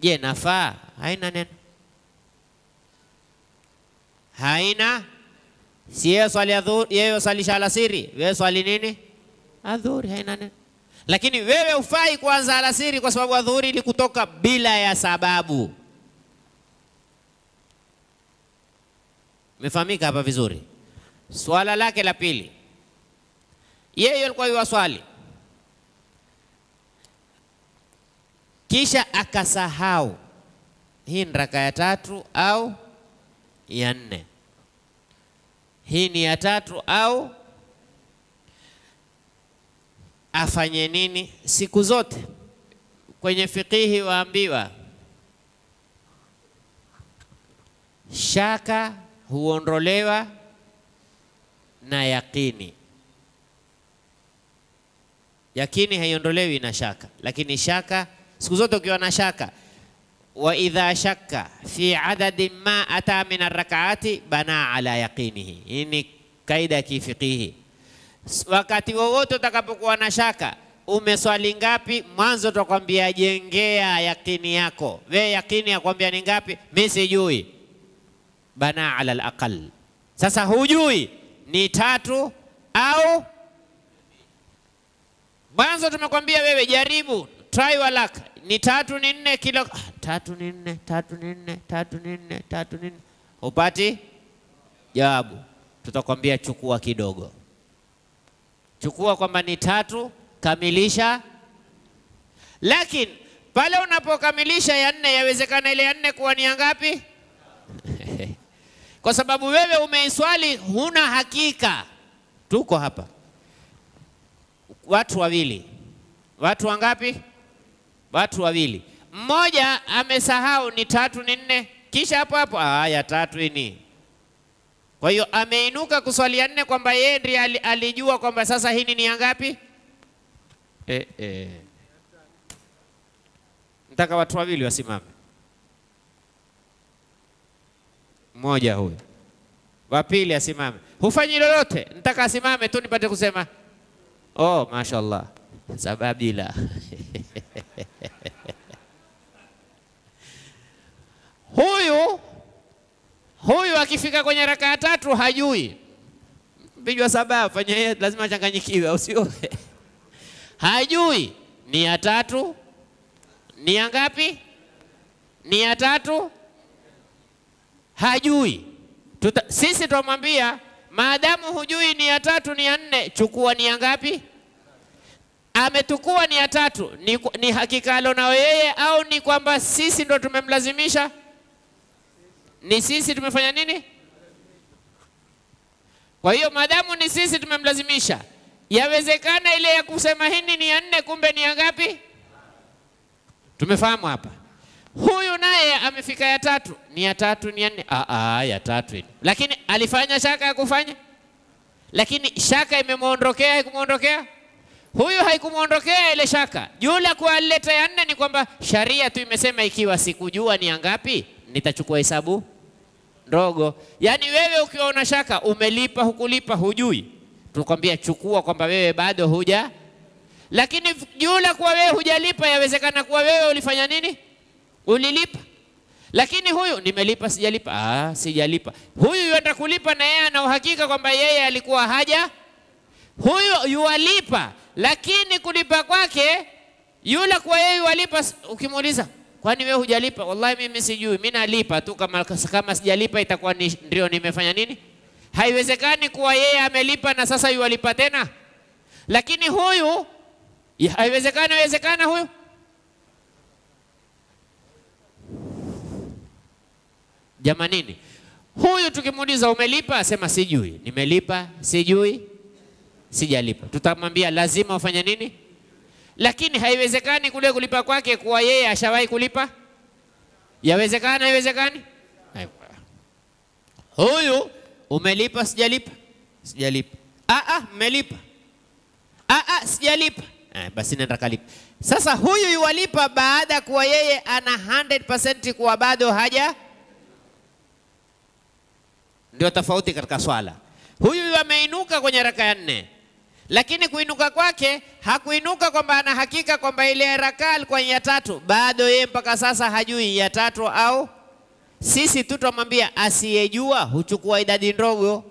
Je, nafaa? Haina neno, haina. Si yeye swali adhuhuri, yeye swalisha alasiri, wewe swali nini? adhuri haina neno. Lakini wewe ufai kuanza alasiri kwa sababu adhuhuri ilikutoka bila ya sababu. Mefahamika hapa vizuri? Swala lake la pili, yeye alikuwa yuwaswali swali kisha akasahau. Hii ni raka ya tatu au ya nne? Hii ni ya tatu au afanye nini? Siku zote kwenye fikihi waambiwa shaka huondolewa na yakini. Yakini haiondolewi na shaka, lakini shaka siku zote ukiwa na shaka wa idha shakka fi adadin ma ata min arrakaati bana ala yaqinihi. Hii ni kaida ya kifiqihi Wakati wowote utakapokuwa na shaka umeswali ngapi, mwanzo utakwambia jengea yakini yako. We yakini yakwambia ni ngapi? Mi sijui, bana ala alaqal. Sasa hujui ni tatu au mwanzo tumekwambia wewe jaribu try your luck. Ni tatu ni nne kilo ah, tatu ni nne tatu ni nne tatu ni nne tatu ni nne, upati jawabu, tutakwambia chukua kidogo. Chukua kwamba ni tatu, kamilisha. Lakini pale unapokamilisha ya nne, yawezekana ile ya nne kuwa ni ya ngapi? kwa sababu wewe umeiswali, huna hakika. Tuko hapa watu wawili, watu wangapi? watu wawili, mmoja amesahau ni tatu ni nne, kisha hapo hapo haya tatu ini. Kwa hiyo ameinuka kuswalia nne, kwamba yeye ndiye alijua kwamba sasa hii ni ya ngapi? Eh, eh. Nataka watu wawili wasimame, mmoja huyu, wa pili asimame. Hufanyi lolote, nataka asimame tu nipate kusema oh, mashallah sababila Huyu huyu akifika kwenye raka ya tatu hajui pijwa saba afanye yeye lazima achanganyikiwe, au sio? hajui ni ya tatu ni ya ngapi, ni ya tatu, hajui. Tuta, sisi twamwambia maadamu hujui ni ya tatu ni ya nne, chukua ni ya ngapi. Ametukua ni ya tatu, ni, ni hakika alonao yeye au ni kwamba sisi ndo tumemlazimisha? ni sisi tumefanya nini? Kwa hiyo madamu ni sisi tumemlazimisha, yawezekana ile ya kusema hini ni ya nne, kumbe ni ya ngapi? Tumefahamu hapa. Huyu naye amefika ya tatu, ni ya tatu, ni ya nne. Aa, ah, ah, ya tatu ile, lakini alifanya shaka ya kufanya, lakini shaka imemwondokea, haikumwondokea huyu haikumwondokea ile shaka. Juu la kualeta ya nne ni kwamba sharia tu imesema ikiwa sikujua ni ya ngapi nitachukua hesabu ndogo. Yaani wewe ukiwa una shaka umelipa hukulipa, hujui, tunakwambia chukua kwamba wewe bado huja, lakini jula kuwa wewe hujalipa, yawezekana kuwa wewe ulifanya nini, ulilipa lakini huyu nimelipa, sijalipa. Ah, sijalipa. Huyu yuenda kulipa na yeye ana uhakika kwamba yeye alikuwa haja. Huyu yuwalipa, lakini kulipa kwake yule, kwa yeye yualipa, Ukimuuliza Kwani wewe hujalipa? Wallahi mimi sijui, mimi nalipa tu, kama, kama sijalipa itakuwa ni, ndio nimefanya nini? Haiwezekani kuwa yeye amelipa na sasa yuwalipa tena, lakini huyu haiwezekani. Haiwezekana huyu jamanini, huyu tukimuuliza umelipa, asema sijui, nimelipa, sijui, sijalipa, tutamwambia lazima ufanye nini? lakini haiwezekani kule kulipa kwake kuwa yeye ashawahi kulipa. Yawezekana? Haiwezekani? Huyu umelipa, sijalipa, sijalipa. Aa, ah, ah, mmelipa. ah, ah sijalipa. Ah, basi nenda kalipa. Sasa huyu yuwalipa baada kuwa yeye ana 100% kuwa bado haja. Ndio tofauti katika swala. Huyu ameinuka kwenye raka ya nne lakini kuinuka kwake hakuinuka kwamba ana hakika kwamba ile rakaa alikuwa ya tatu, bado yeye mpaka sasa hajui ya tatu au sisi tu twamwambia asiyejua huchukua idadi ndogo.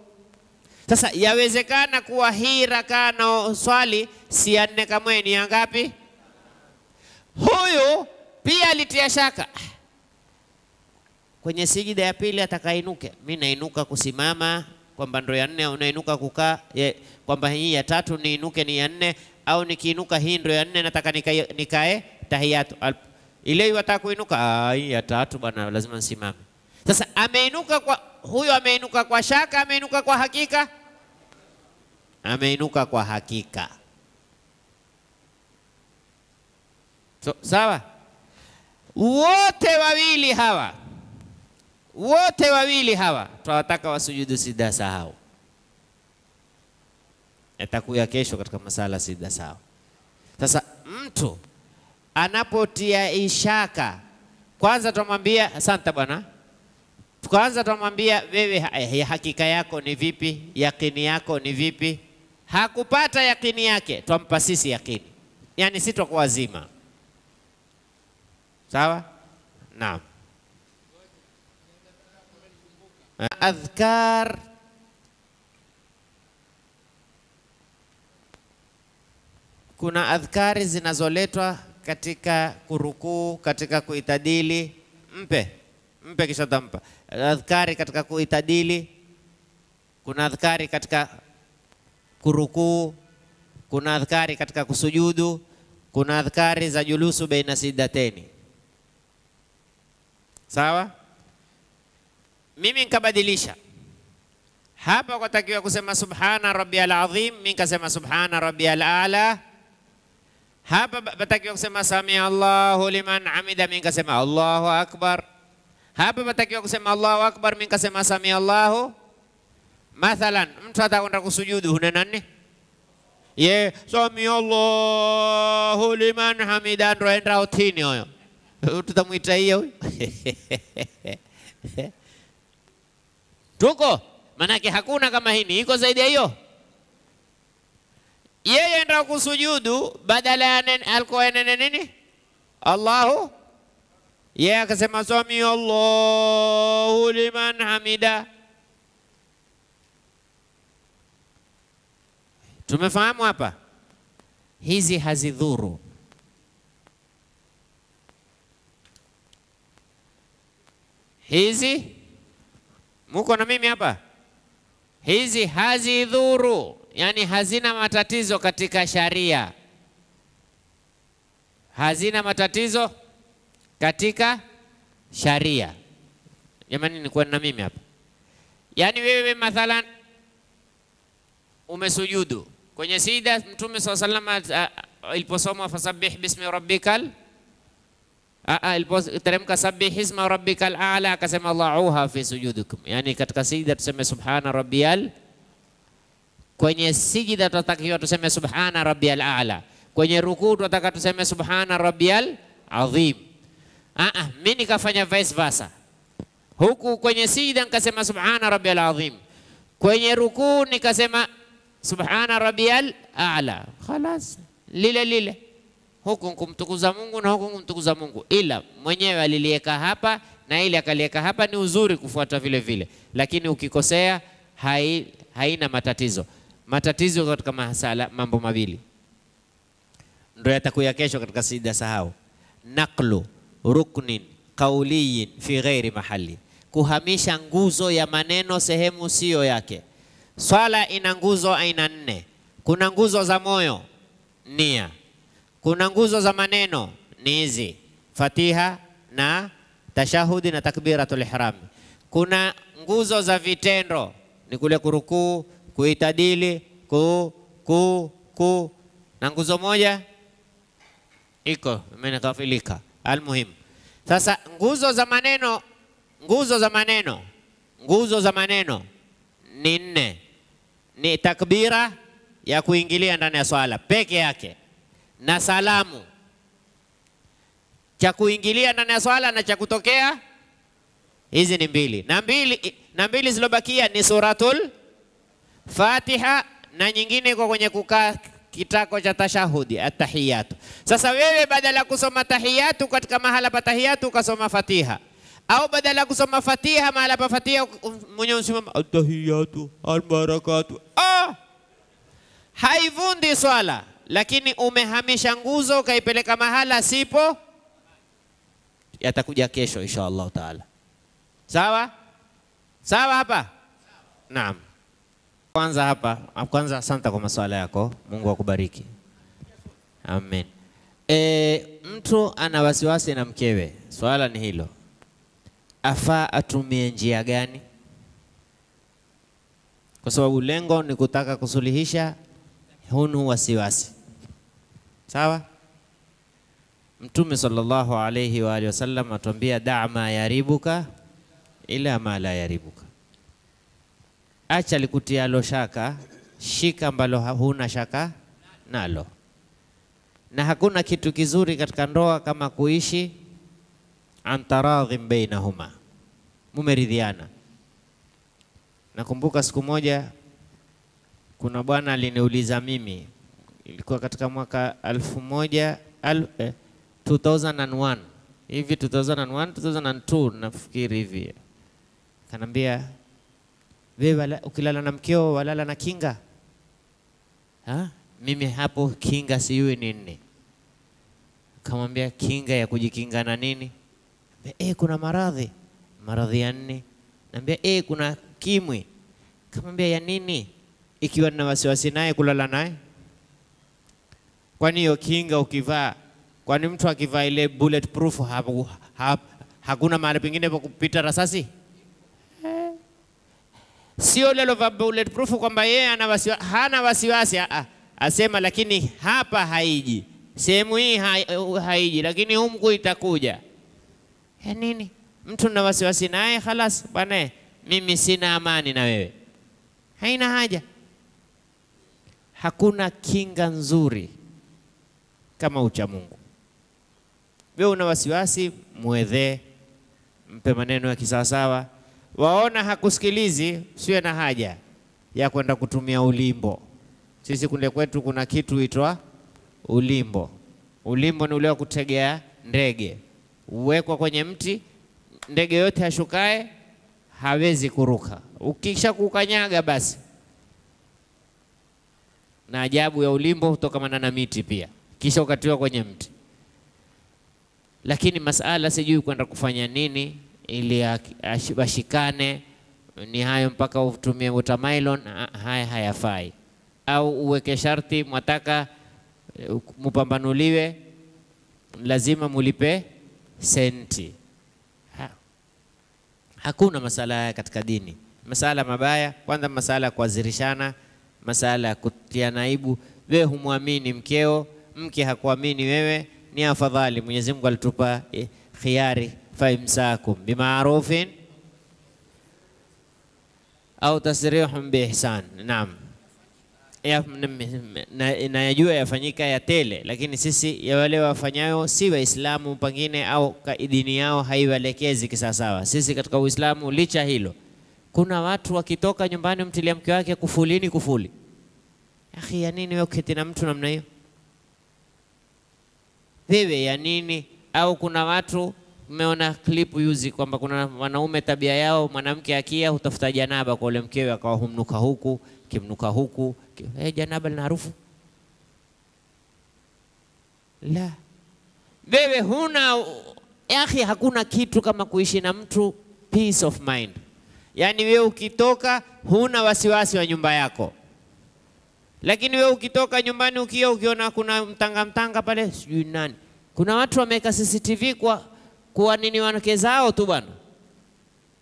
Sasa yawezekana kuwa hii rakaa na swali si ya nne kamwe, ni ya ngapi? Huyu pia alitia shaka kwenye sijida ya pili, atakainuke, mi nainuka kusimama kwamba ndo ya nne unainuka kukaa, kwamba hii ya tatu niinuke ni ya nne, au nikiinuka hii ndo ya nne nataka nikae, tahiyatu ile wataka kuinuka, ah, hii ya tatu bwana, lazima nsimame. Sasa ameinuka kwa huyo, ameinuka kwa shaka, ameinuka kwa hakika, ameinuka kwa hakika. So, sawa, wote wawili hawa wote wawili hawa twawataka wasujudu sida sahau. Yatakuya kesho katika masala sida sahau. Sasa mtu anapotia ishaka, kwanza twamwambia asante bwana, kwanza twamwambia wewe eh, ya hakika yako ni vipi? Yakini yako ni vipi? Hakupata yakini yake, twampa sisi yakini, yani si twakuwazima. Sawa? Naam. adhkar kuna adhkari zinazoletwa katika kurukuu, katika kuitadili. Mpe mpe, kisha tampa. Adhkari katika kuitadili, kuna adhkari katika kurukuu, kuna adhkari katika kusujudu, kuna adhkari za julusu baina sidateni. Sawa? mimi nikabadilisha hapa, kutakiwa kusema subhana rabbiyal azim, mimi nikasema subhana rabbiyal ala. Hapa patakiwa kusema Sami Allahu liman hamida, mimi nikasema Allahu akbar. Hapa patakiwa kusema Allahu akbar, mimi nikasema Sami Allahu. Mathalan, mtu atakwenda kusujudu, huna nani? Ye Sami Allahu liman hamida, ndo aenda utini huyo, tutamwita hiyo huyo Tuko manake hakuna kama hini, iko zaidi ya hiyo. Yeye enda kusujudu badala ya alikuwa nene nini? Allahu yeye yeah, akasema sami Allahu liman hamida. Tumefahamu hapa, hizi hazidhuru. Hizi muko na mimi hapa? Hizi hazidhuru, yani hazina matatizo katika sharia, hazina matatizo katika sharia. Jamani, nikuwa na mimi hapa? Yani wewe mathalan umesujudu kwenye sida, Mtume wasallam aliposoma fasabih bismi rabbikal alipoteremka ah, ah, sabihi isma rabbikal a'la, akasema dhauha fi sujudikum, yani katika sijida tuseme subhana rabbiyal, kwenye sijida tutatakiwa tuseme subhana rabbiyal a'la, kwenye rukuu tunataka tuseme subhana rabbiyal adhim. Ah, mimi ah, nikafanya vice versa, huku kwenye sijida nikasema subhana rabbiyal adhim, kwenye rukuu nikasema subhana rabbiyal a'la, khalas lile lile huku kumtukuza Mungu na huku kumtukuza Mungu, ila mwenyewe aliliweka hapa na ile akaliweka hapa, ni uzuri kufuata vile vile, lakini ukikosea hai, haina matatizo. Matatizo katika masala mambo mawili ndio yatakuya kesho katika sijida sahau, naklu ruknin kauliyin fi ghairi mahali, kuhamisha nguzo ya maneno sehemu siyo yake. Swala ina nguzo aina nne. Kuna nguzo za moyo, nia kuna nguzo za maneno ni hizi: Fatiha na tashahudi na takbiratul ihram. Kuna nguzo za vitendo ni kule kurukuu, kuitadili, ku ku ku, na nguzo moja iko imenakafilika. Almuhimu, sasa nguzo za maneno, nguzo za maneno, nguzo za maneno ni nne. Ni takbira ya kuingilia ndani ya swala peke yake na salamu, cha kuingilia ndani ya swala na cha kutokea. Hizi ni mbili na mbili na mbili zilobakia ni suratul Fatiha na nyingine iko kwenye kukaa kitako cha tashahudi atahiyatu. Sasa wewe badala ya kusoma tahiyatu katika mahala pa tahiyatu ukasoma Fatiha au badala ya kusoma Fatiha mahala pa Fatiha mwenye usimama atahiyatu albarakatu, ah, haivundi swala lakini umehamisha nguzo ukaipeleka mahala sipo, yatakuja kesho insha Allahu taala. Sawa sawa hapa, naam. Kwanza hapa, kwanza asante kwa maswala yako, Mungu akubariki, amen. E, mtu ana wasiwasi na mkewe, swala ni hilo, afaa atumie njia gani? Kwa sababu lengo ni kutaka kusuluhisha hunu wasiwasi. Sawa? Mtume sallallahu alayhi wa alihi wasallam atuambia daa ma yaribuka ila ma la yaribuka, acha likutialo shaka, shika ambalo huna shaka nalo. Na hakuna kitu kizuri katika ndoa kama kuishi antaradhin bainahuma, mumeridhiana. Nakumbuka siku moja kuna bwana aliniuliza mimi ilikuwa katika mwaka 1000 eh, 2001 hivi 2001 2002 nafikiri hivi, kanambia wewe ukilala na mkeo walala na kinga ha? Mimi hapo kinga sijui nini. Kamwambia kinga ya kujikinga na nini? E, kuna maradhi maradhi ya nini Naambia e, eh, kuna kimwi. Kamwambia ya nini? Ikiwa nina wasiwasi naye kulala naye Kwani hiyo kinga ukivaa, kwani mtu akivaa ile bulletproof ha, ha, hakuna mahali pengine pa kupita rasasi? Sio lelo va bulletproof kwamba yeye ana wasiwasi, hana wasiwasi a, asema lakini hapa haiji, sehemu hii ha, haiji, lakini humku itakuja ya nini? Mtu na wasiwasi naye, halas bana, mimi sina amani na wewe, haina haja. Hakuna kinga nzuri kama ucha Mungu. Wewe una wasiwasi, mwedhe, mpe maneno ya kisawasawa. Waona hakusikilizi, siwe na haja ya kwenda kutumia ulimbo. Sisi kule kwetu kuna kitu huitwa ulimbo. Ulimbo ni ule wa kutegea ndege, uwekwa kwenye mti, ndege yote ashukae hawezi kuruka. Ukisha kukanyaga basi. Na ajabu ya ulimbo hutokamana na miti pia kisha ukatiwa kwenye mti. Lakini masala sijui kwenda kufanya nini ili washikane, ni hayo mpaka utumie utamailon, haya hayafai. Au uweke sharti mwataka eh, mupambanuliwe, lazima mulipe senti. Ha. Hakuna masala haya katika dini. Masala mabaya kwanza, masala ya kuazirishana, masala ya kutia naibu. Wewe humwamini mkeo mke hakuamini wewe, ni afadhali. Mwenyezi Mungu alitupa eh, khiari, faimsakum bimarufin au tasrihum biihsan. Naam, ya, na, nayajua yafanyika ya tele, lakini sisi ya wale wafanyayo si Waislamu pengine au dini yao haiwaelekezi kisawasawa. Sisi katika Uislamu licha hilo, kuna watu wakitoka nyumbani mtilia mke wake kufulini kufuli. Akhi, ya nini wewe uketi na mtu namna hiyo? Wewe ya nini? Au kuna watu mmeona clip yuzi kwamba kuna wanaume tabia yao, mwanamke akia hutafuta janaba kwa ule mkewe, akawa humnuka huku kimnuka huku hey, eh, janaba lina harufu la wewe huna yake. Hakuna kitu kama kuishi na mtu peace of mind, yaani wewe ukitoka huna wasiwasi wa nyumba yako lakini we ukitoka nyumbani ukio ukiona kuna mtanga mtanga pale sijui nani. Kuna watu wameweka CCTV kwa kuwa nini wanawake zao tu bwana.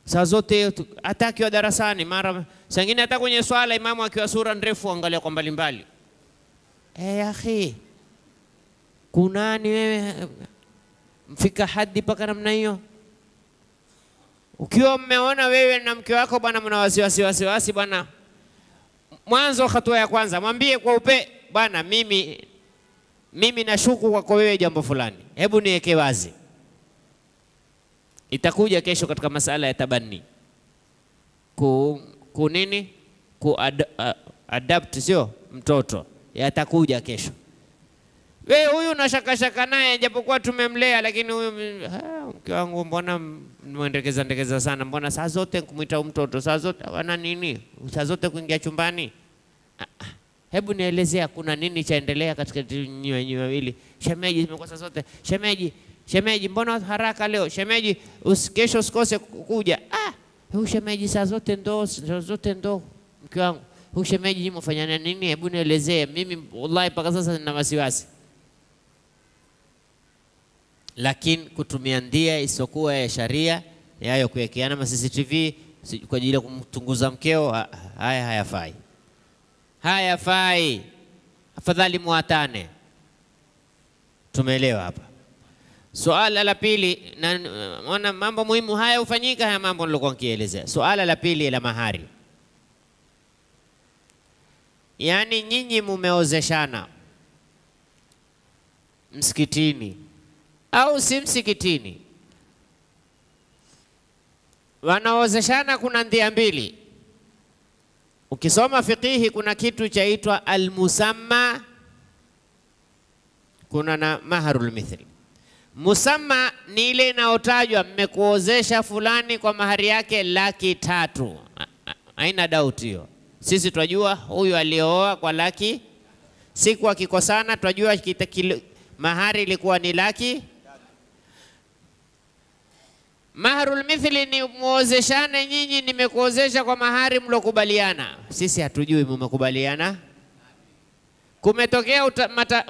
Saa zote hata akiwa darasani mara sangine hata kwenye swala imamu akiwa sura ndefu angalia kwa mbali mbali. Eh, akhi. Kunani wewe mfika hadi mpaka namna hiyo? Ukiwa mmeona wewe na mke wako bwana mna wasiwasi wasiwasi bwana mwanzo, hatua ya kwanza, mwambie kwa upe, bwana, mimi mimi nashuku kwako wewe jambo fulani, hebu niweke wazi. Itakuja kesho katika masala ya tabani ku, ku nini ku ad, uh, adapt sio mtoto, yatakuja kesho we eh, huyu nashakashaka naye, japokuwa tumemlea, lakini huyu mke wangu mbona mwendekeza ndekeza sana, mbona saa zote kumwita mtoto, saa zote wana nini, saa zote kuingia chumbani. Ah, ah. Hebu nielezea kuna nini chaendelea katika nyinyi wawili. Shemeji, zimekuwa saa zote shemeji, shemeji, mbona haraka leo? Shemeji, kesho usikose kuja. Ah, huyu shemeji saa zote ndo, saa zote ndo mke wangu. Huyu shemeji, mfanyana nini? Hebu nielezee mimi, wallahi mpaka sasa nina wasiwasi lakini kutumia ndia isiyokuwa ya sharia yayo kuwekeana ma-CCTV kwa ajili ya kumtunguza mkeo, haya hayafai, hayafai. Afadhali muatane. Tumeelewa hapa. Suala la pili, naona mambo muhimu haya hufanyika, haya mambo nilikuwa nikielezea. Suala la pili la mahari, yaani nyinyi mumeozeshana msikitini au si msikitini, wanaozeshana kuna ndia mbili. Ukisoma fikihi kuna kitu chaitwa almusamma, kuna na maharul mithli. Musamma ni ile inayotajwa mmekuozesha fulani kwa mahari yake laki tatu. Haina doubt hiyo. Sisi twajua huyu aliyooa kwa laki, siku akikosana twajua mahari ilikuwa ni laki Maharul mithli ni muozeshane nyinyi, nimekuozesha kwa mahari mlokubaliana. Sisi hatujui mumekubaliana. Kumetokea uta, mata,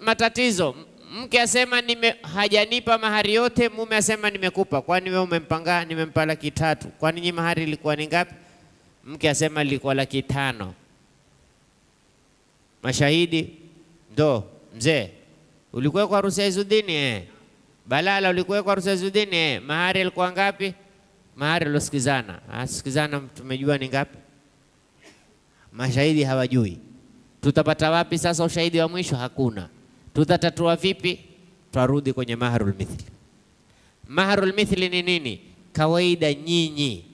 matatizo, mke asema nime, hajanipa mahari yote, mume asema nimekupa. Kwani wewe umempanga, nimempa laki tatu, kwani nyi mahari ilikuwa ni ngapi? Mke asema ilikuwa laki tano. Mashahidi, ndo mzee, ulikuwa kwa harusi ya Izudini eh? Balala ulikuwekwa Rusa Zudini, eh, mahari alikuwa ngapi? Mahari aliosikizana asikizana, tumejua ni ngapi? Mashahidi hawajui. Tutapata wapi sasa ushahidi wa mwisho? Hakuna. Tutatatua vipi? Twarudi kwenye maharul mithli. Maharul mithli ni nini? Kawaida nyinyi,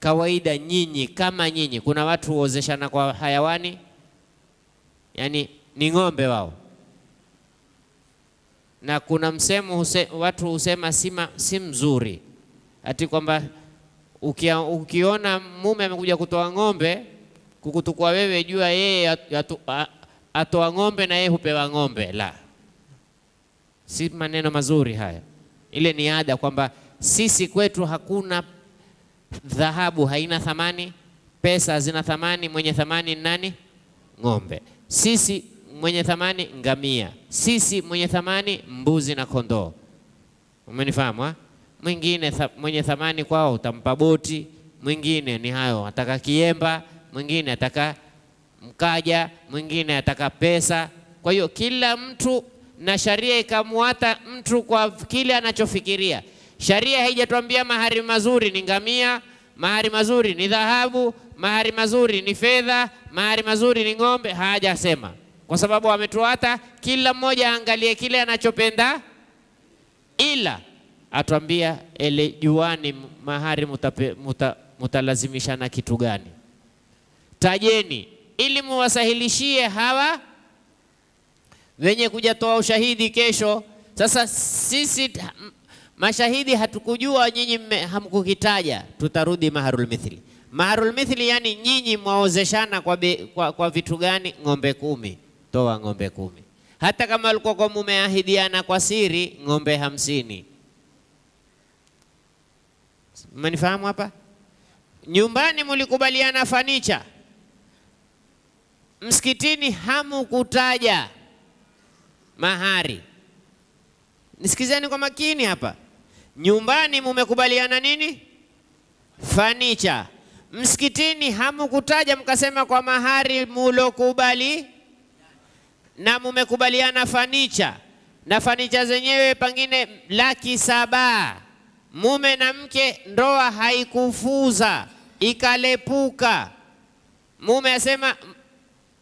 kawaida nyinyi, kama nyinyi, kuna watu huozeshana kwa hayawani, yani ni ng'ombe wao na kuna msemo huse, watu husema sima, si mzuri ati kwamba ukia, ukiona mume amekuja kutoa ng'ombe kukutukua wewe, jua yeye atoa ng'ombe na yeye hupewa ng'ombe. La, si maneno mazuri haya. Ile ni ada kwamba sisi kwetu hakuna dhahabu, haina thamani, pesa hazina thamani, mwenye thamani ni nani? Ng'ombe. Sisi mwenye thamani ngamia, sisi mwenye thamani mbuzi na kondoo. Umenifahamu? Mwingine tha, mwenye thamani kwao utampa boti, mwingine ni hayo ataka kiemba, mwingine ataka mkaja, mwingine ataka pesa. Kwa hiyo kila mtu na sharia ikamwata mtu kwa kile anachofikiria. Sharia haijatuambia mahari mazuri ni ngamia, mahari mazuri ni dhahabu, mahari mazuri ni fedha, mahari mazuri ni ng'ombe, hajasema kwa sababu ametuata kila mmoja aangalie kile anachopenda, ila atwambia ele juani mahari mutape, muta, mutalazimishana kitu gani? Tajeni ili muwasahilishie hawa wenye kuja toa ushahidi kesho. Sasa sisi mashahidi hatukujua, nyinyi hamkukitaja, tutarudi maharul mithli. Maharul mithli, yani nyinyi mwaozeshana kwa, kwa, kwa vitu gani? Ng'ombe kumi akatoa ng'ombe kumi. Hata kama ulikokuwa mumeahidiana kwa siri ng'ombe hamsini. Mmenifahamu hapa? Nyumbani mulikubaliana fanicha, msikitini hamukutaja mahari. Nisikizeni kwa makini hapa. Nyumbani mumekubaliana nini? Fanicha. Msikitini hamukutaja mkasema kwa mahari mulokubali na mumekubaliana fanicha na fanicha zenyewe pengine laki saba, mume na mke, ndoa haikufuza ikalepuka. Mume asema,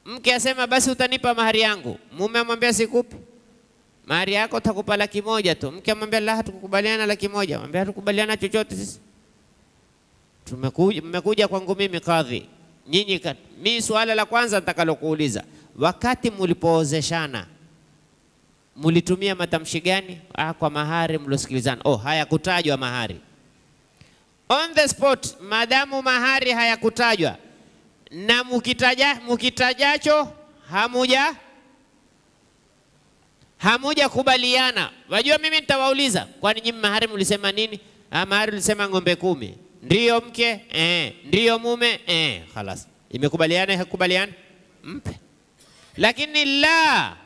mke asema, basi utanipa mahari yangu. Mume amwambia sikupi mahari yako, takupa laki moja tu. Mke amwambia la, hatukukubaliana laki moja. Amwambia hatukubaliana chochote sisi, tumekuja mmekuja kwangu mimi kadhi nyinyi. Mimi suala la kwanza nitakalokuuliza Wakati mlipoozeshana mlitumia matamshi gani? Ah, kwa mahari mliosikilizana. Oh, hayakutajwa mahari. On the spot, madamu mahari hayakutajwa na mukitaja, mukitajacho hamuja hamujakubaliana. Wajua, mimi nitawauliza, kwani nyinyi mahari mlisema nini? Ah, mahari ulisema ng'ombe kumi. Ndiyo mke eh, ndiyo mume eh, khalas, imekubaliana hakubaliana, mpe lakini la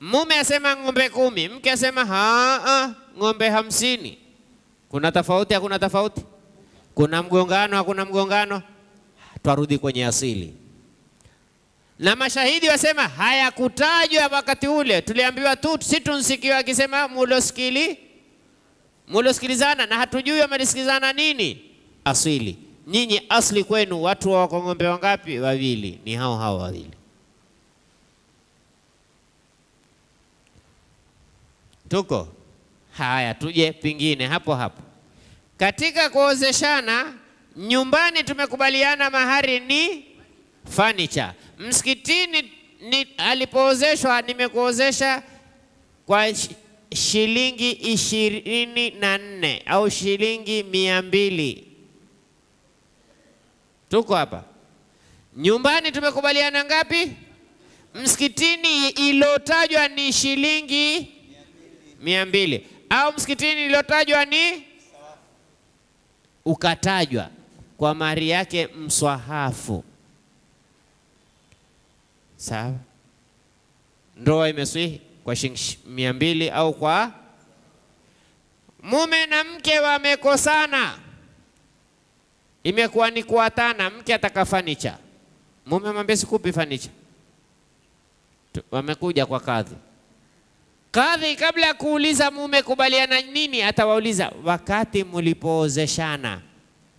mume asema ng'ombe kumi, mke asema haa, ah, ng'ombe hamsini. Kuna tofauti? Hakuna tofauti? Kuna mgongano? Hakuna mgongano? Twarudi kwenye asili na mashahidi wasema hayakutajwa wakati ule, tuliambiwa tu si tunsikiwa akisema mulosikili mulosikilizana, na hatujui wamelisikilizana nini asili nyinyi asli kwenu watu wa ng'ombe wangapi? Wawili, ni hao hao wawili. Tuko haya, tuje pingine hapo hapo katika kuozeshana nyumbani. Tumekubaliana mahari ni furniture, msikitini ni, alipoozeshwa nimekuozesha kwa shilingi ishirini na nne au shilingi mia mbili Tuko hapa nyumbani, tumekubaliana ngapi? Msikitini ilotajwa ni shilingi mia mbili au msikitini ilotajwa ni ukatajwa kwa mari yake mswahafu. Sawa, ndoa imeswihi kwa shilingi mia mbili au kwa mume na mke wamekosana Imekuwa ni kuatana, mke ataka fanicha, mume mwambie sikupi fanicha. Wamekuja kwa kadhi. Kadhi kabla ya kuuliza mume kubaliana nini, atawauliza wakati mlipoozeshana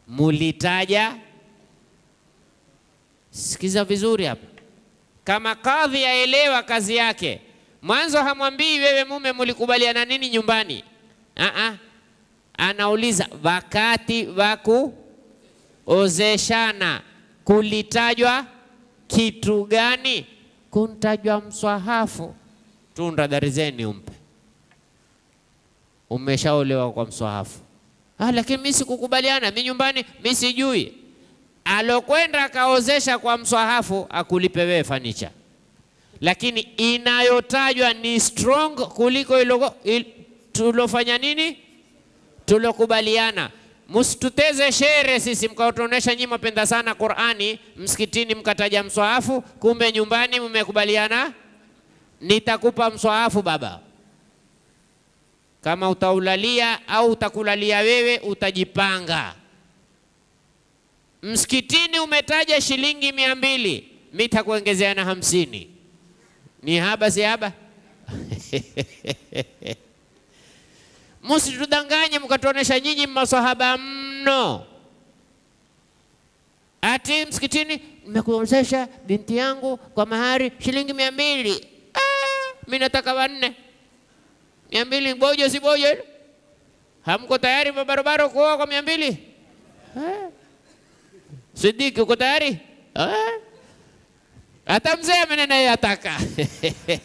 mulitaja. Sikiza vizuri hapa, kama kadhi aelewa kazi yake. Mwanzo hamwambii wewe mume mulikubaliana nini nyumbani, ah, ah. anauliza wakati waku ozeshana, kulitajwa kitu gani? Kuntajwa mswahafu, tunda darizeni umpe. Umeshaolewa kwa mswahafu. Ah, lakini mimi sikukubaliana, mimi nyumbani mimi sijui. Alokwenda akaozesha kwa mswahafu akulipe wewe fanicha, lakini inayotajwa ni strong kuliko ilo, il, tulofanya nini, tulokubaliana shere sisi mkaotuonesha nyinyi mapenda sana Qur'ani msikitini, mkataja mswahafu, kumbe nyumbani mmekubaliana nitakupa mswahafu baba, kama utaulalia au utakulalia wewe, utajipanga. Msikitini umetaja shilingi mia mbili, mi takuongezea na hamsini. Ni haba si haba? musitudanganye mkatuonesha nyinyi masahaba mno, ati msikitini nimekuozesha binti yangu kwa mahari shilingi mia mbili. Ah, mi nataka wanne. Mia mbili bojo si boje? hamko tayari mabarabara kuoa kwa mia mbili? Ah. Sidiki, uko tayari? Ah. Hata mzee amenena yeye ataka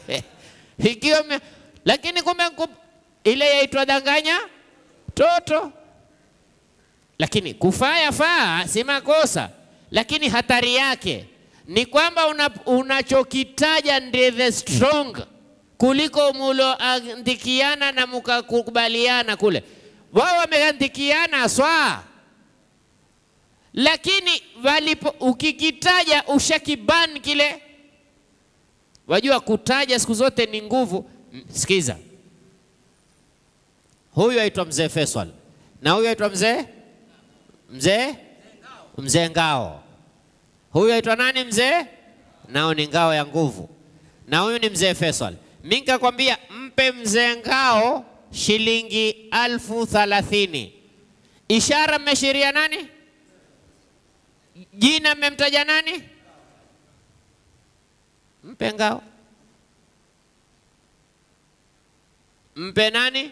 ikiwa lakini kumbe ile yaitwa danganya toto. Lakini kufaa yafaa, si makosa, lakini hatari yake ni kwamba una, unachokitaja ndiye the strong kuliko muloandikiana na mukakubaliana kule. Wao wameandikiana swaa, lakini walipo, ukikitaja ushakiban kile. Wajua kutaja siku zote ni nguvu. Sikiza, Huyu aitwa mzee Feswal na huyu aitwa mzee mzee mzee Ngao. Huyu aitwa nani mzee? Nao ni ngao ya nguvu, na huyu ni mzee Feswal. Mimi nikakwambia mpe mzee Ngao shilingi alfu thalathini. Ishara mmeshiria nani? Jina mmemtaja nani? Mpe Ngao, mpe nani?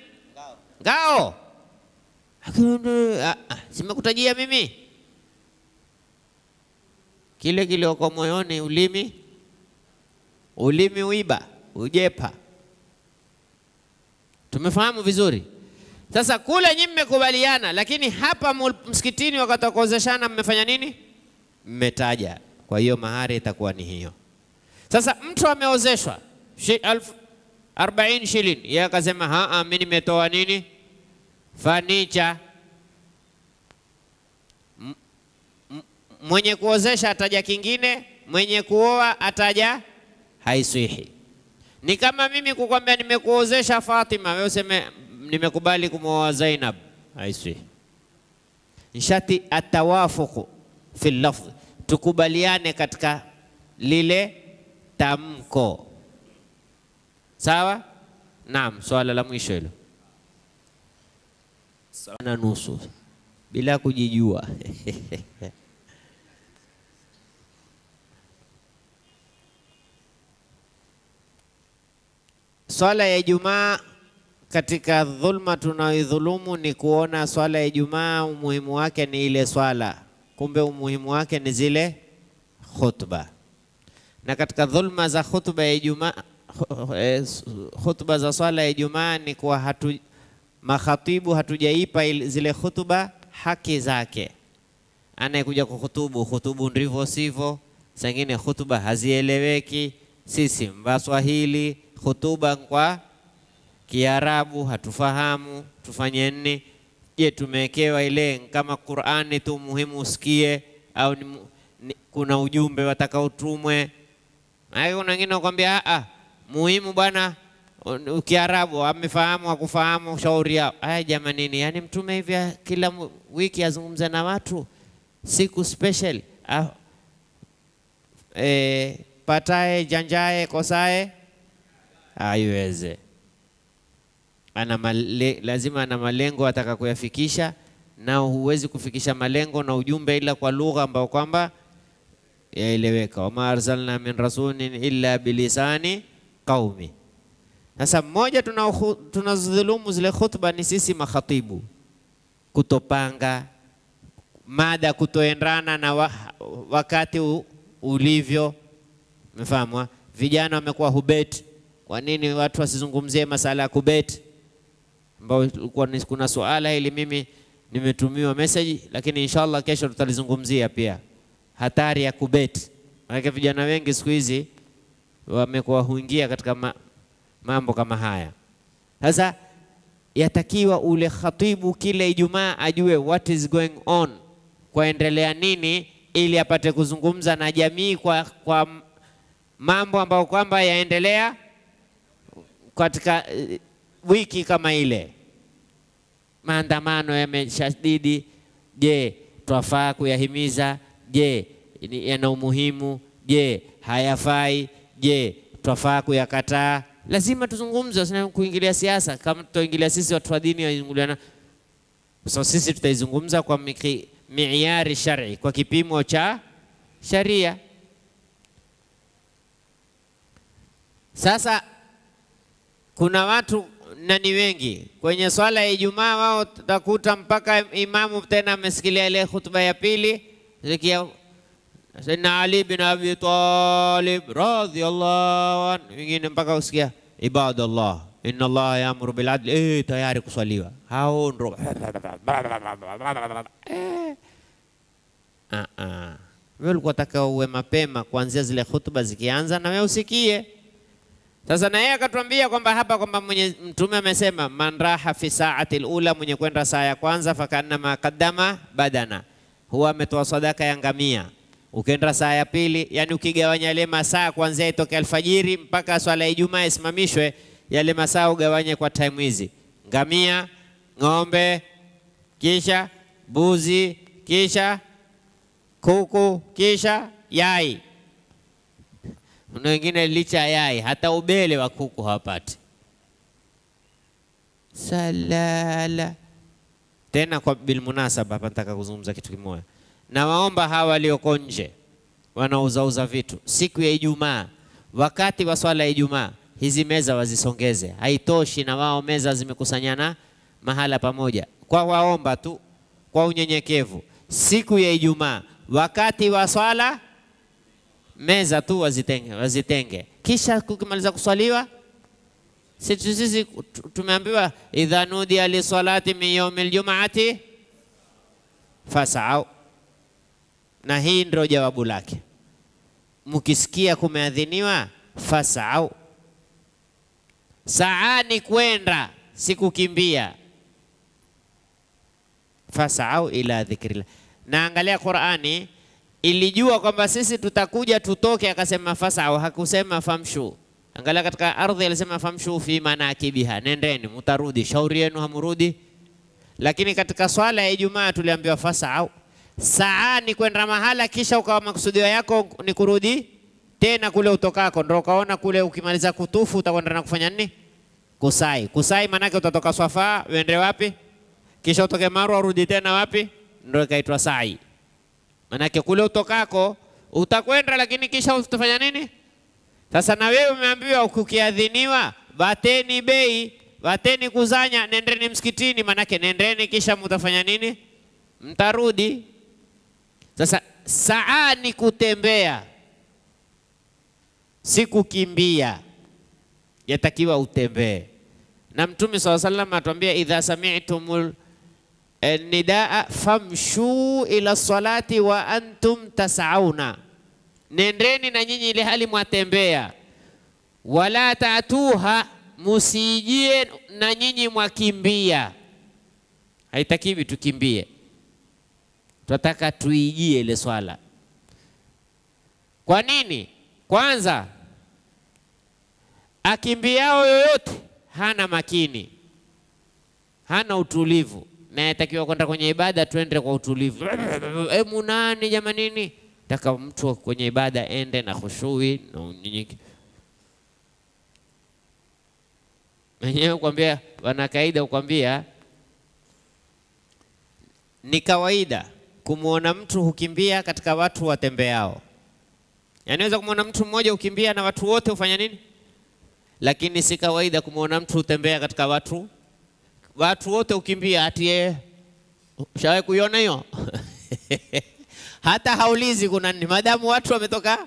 Ngao, ah, ah, simekutajia mimi kile kilioko moyoni? Ulimi, ulimi uiba, ujepa. Tumefahamu vizuri. Sasa kule nyinyi mmekubaliana, lakini hapa msikitini wakati wakuozeshana mmefanya nini? Mmetaja. Kwa hiyo mahari itakuwa ni hiyo. Sasa mtu ameozeshwa 40 shilling. Yeye akasema haa, mimi nimetoa nini? Fanicha. Mwenye kuozesha ataja kingine, mwenye kuoa ataja haiswihi. Ni kama mimi kukwambia nimekuozesha Fatima, wewe useme nimekubali kumwoa Zainab, haiswihi. Nshati atawafuku fil lafdh, tukubaliane katika lile tamko. Sawa? Naam, swala la mwisho hilo na nusu bila kujijua swala ya Ijumaa katika dhulma tunaoidhulumu ni kuona swala ya Ijumaa umuhimu wake ni ile swala, kumbe umuhimu wake ni zile khutba. Na katika dhulma za khutba ya Ijumaa Eh, khutba za swala ya Ijumaa ni kuwa hatu, makhatibu hatujaipa zile khutba haki zake. Anayekuja kuhutubu hutubu ndivyo sivyo, sengine hutuba hazieleweki. Sisi Mbaswahili hutuba kwa Kiarabu hatufahamu, tufanye nini? Je, tumewekewa ile kama Qur'ani tu muhimu usikie au ni, ni, kuna ujumbe watakaotumwe? Maana kuna wengine wakwambia a muhimu bwana ukiarabu amefahamu akufahamu shauri yao. Aya jamanini, yani mtume hivi kila wiki azungumza na watu siku special ah, e, patae janjae kosae aiweze ana male, lazima ana malengo ataka kuyafikisha, na huwezi kufikisha malengo na ujumbe ila kwa lugha ambayo kwamba yaeleweka. wama arsalna min rasulin illa bilisani kaumi. Sasa mmoja tunazidhulumu zile khutba ni sisi makhatibu, kutopanga mada, kutoendana na wa, wakati u, ulivyo. Mfahamu, vijana wamekuwa hubet Kwa nini watu wasizungumzie masala ya kubet Ambao kuna suala hili mimi nimetumiwa message, lakini inshallah kesho tutalizungumzia pia hatari ya kubet maanake vijana wengi siku hizi wamekuwa huingia katika ma, mambo kama haya. Sasa yatakiwa ule khatibu kila Ijumaa ajue what is going on, kwaendelea nini, ili apate kuzungumza na jamii kwa, kwa mambo ambayo kwamba yaendelea katika eh, wiki kama ile. Maandamano yameshadidi, je, twafaa kuyahimiza? Je, yana umuhimu? Je, hayafai? Je, twafaa kuyakataa? Lazima tuzungumze, wasina kuingilia siasa. Kama tutaingilia sisi watu wa dini waizunguliana, so sisi tutaizungumza kwa miki, shari, kwa kipimo cha sharia. Sasa kuna watu na ni wengi kwenye swala ya Ijumaa, wao utakuta mpaka imamu tena amesikilia ile khutba ya pili Sayyidina Ali bin Abi Talib radhiyallahu anhu, wengine mpaka usikia ah. ibadallah, inna Allah yamuru bil adli, eh, tayari kuswaliwa hao ndo eh. ah ah Wewe ulikuwa taka uwe mapema kuanzia zile hutuba zikianza na wewe usikie. Sasa na yeye akatuambia kwamba hapa kwamba mwenye mtume amesema man raha fi saati lula, mwenye kwenda saa ya kwanza fakanna kadama badana, huwa ametoa sadaka ya ngamia Ukienda saa ya pili, yani ukigawanya yale masaa kuanzia itoke alfajiri mpaka swala ya Ijumaa isimamishwe, yale masaa ugawanye kwa time hizi: ngamia, ng'ombe, kisha buzi kisha kuku, kisha yai. Kuna wengine licha yai hata ubele wa kuku hawapati. Salala tena kwa bilmunasaba, hapa nataka kuzungumza kitu kimoja Nawaomba hawa walioko nje wanauzauza vitu siku ya Ijumaa, wakati wa swala ya Ijumaa, hizi meza wazisongeze. Haitoshi na wao meza zimekusanyana mahala pamoja, kwa waomba tu kwa unyenyekevu, siku ya Ijumaa, wakati wa swala, meza tu wazitenge, wazitenge. Kisha kukimaliza kuswaliwa sisi tumeambiwa idha nudiya lisalati min yaumil jumaati fasau na hii ndio jawabu lake. Mkisikia kumeadhiniwa fasau saani kwenda, sikukimbia fasau ila dhikrillah. Na angalia Qur'ani ilijua kwamba sisi tutakuja tutoke, akasema fasau hakusema famshu. Angalia katika ardhi alisema famshu fi manakibiha, nendeni mutarudi, shauri yenu hamurudi. Lakini katika swala ya Ijumaa tuliambiwa fasau saa ni kwenda mahala, kisha ukawa makusudio yako ni kurudi tena kule utokako. Ndio ukaona kule ukimaliza kutufu utakwenda na kufanya nini? Kusai. Kusai yake utatoka Swafa uende wapi? Kisha utoke Marwa urudi tena wapi? Ndio ikaitwa sai. yake kule utokako utakwenda, lakini kisha utafanya nini? Sasa na wewe umeambiwa ukiadhiniwa, bateni bei, bateni kuzanya, nendeni msikitini, maanake nendeni, kisha mtafanya nini? Mtarudi. Sasa saa ni kutembea, si kukimbia, yatakiwa utembee. Na Mtume SAW salam atuambia idha sami'tumul eh, nidaa famshu ila salati wa antum tasauna, nendeni na nyinyi ile hali mwatembea. Wala tatuha, musijie na nyinyi mwakimbia. Haitakiwi tukimbie tunataka tuijie ile swala. Kwa nini? Kwanza, akimbiao yoyote hana makini, hana utulivu, na yatakiwa kwenda kwenye ibada, twende kwa utulivu. Emu nani jamanini, taka mtu kwenye ibada ende na khushui na unyenyeke wenyewe kukwambia, wana kaida kukwambia ni kawaida kumwona mtu hukimbia katika watu watembeao. Yanaweza yaani kumwona mtu mmoja hukimbia na watu wote hufanya nini, lakini si kawaida kumwona mtu hutembea katika watu watu wote hukimbia. Ati yeye ushawahi kuiona hiyo? hata haulizi kuna nini, madamu watu wametoka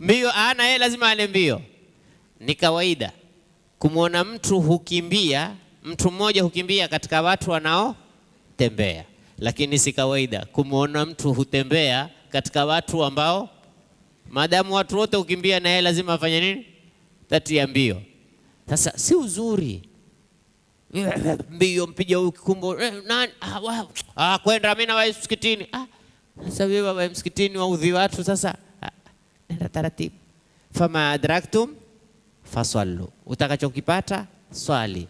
mbio, ana yeye lazima ale mbio. Ni kawaida kumwona mtu hukimbia, mtu mmoja hukimbia katika watu wanaotembea lakini si kawaida kumwona mtu hutembea katika watu ambao madamu watu wote ukimbia na yeye lazima afanye nini? Tati ya mbio. Sasa si uzuri mbio mpija ukikumbo eh, nani? Ah, wow. ah kwenda mimi na wewe msikitini. Ah, sasa wewe baba msikitini waudhi watu sasa. Ah, nenda taratibu. Fama adraktum fasallu, utakachokipata swali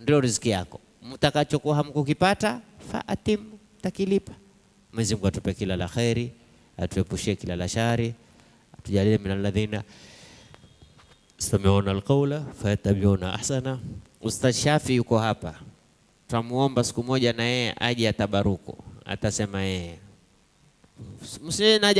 ndio riziki yako, mtakachokuwa hamkukipata fa atim takilipa. Mwenyezi Mungu atupe kila la kheri, atuepushie kila la shari, atujalie min alladhina samiuna alqaula fayatabiuna ahsana. Ustadh Shafi yuko hapa, tutamuomba siku moja na yeye aje atabaruku, atasema yeye msinaja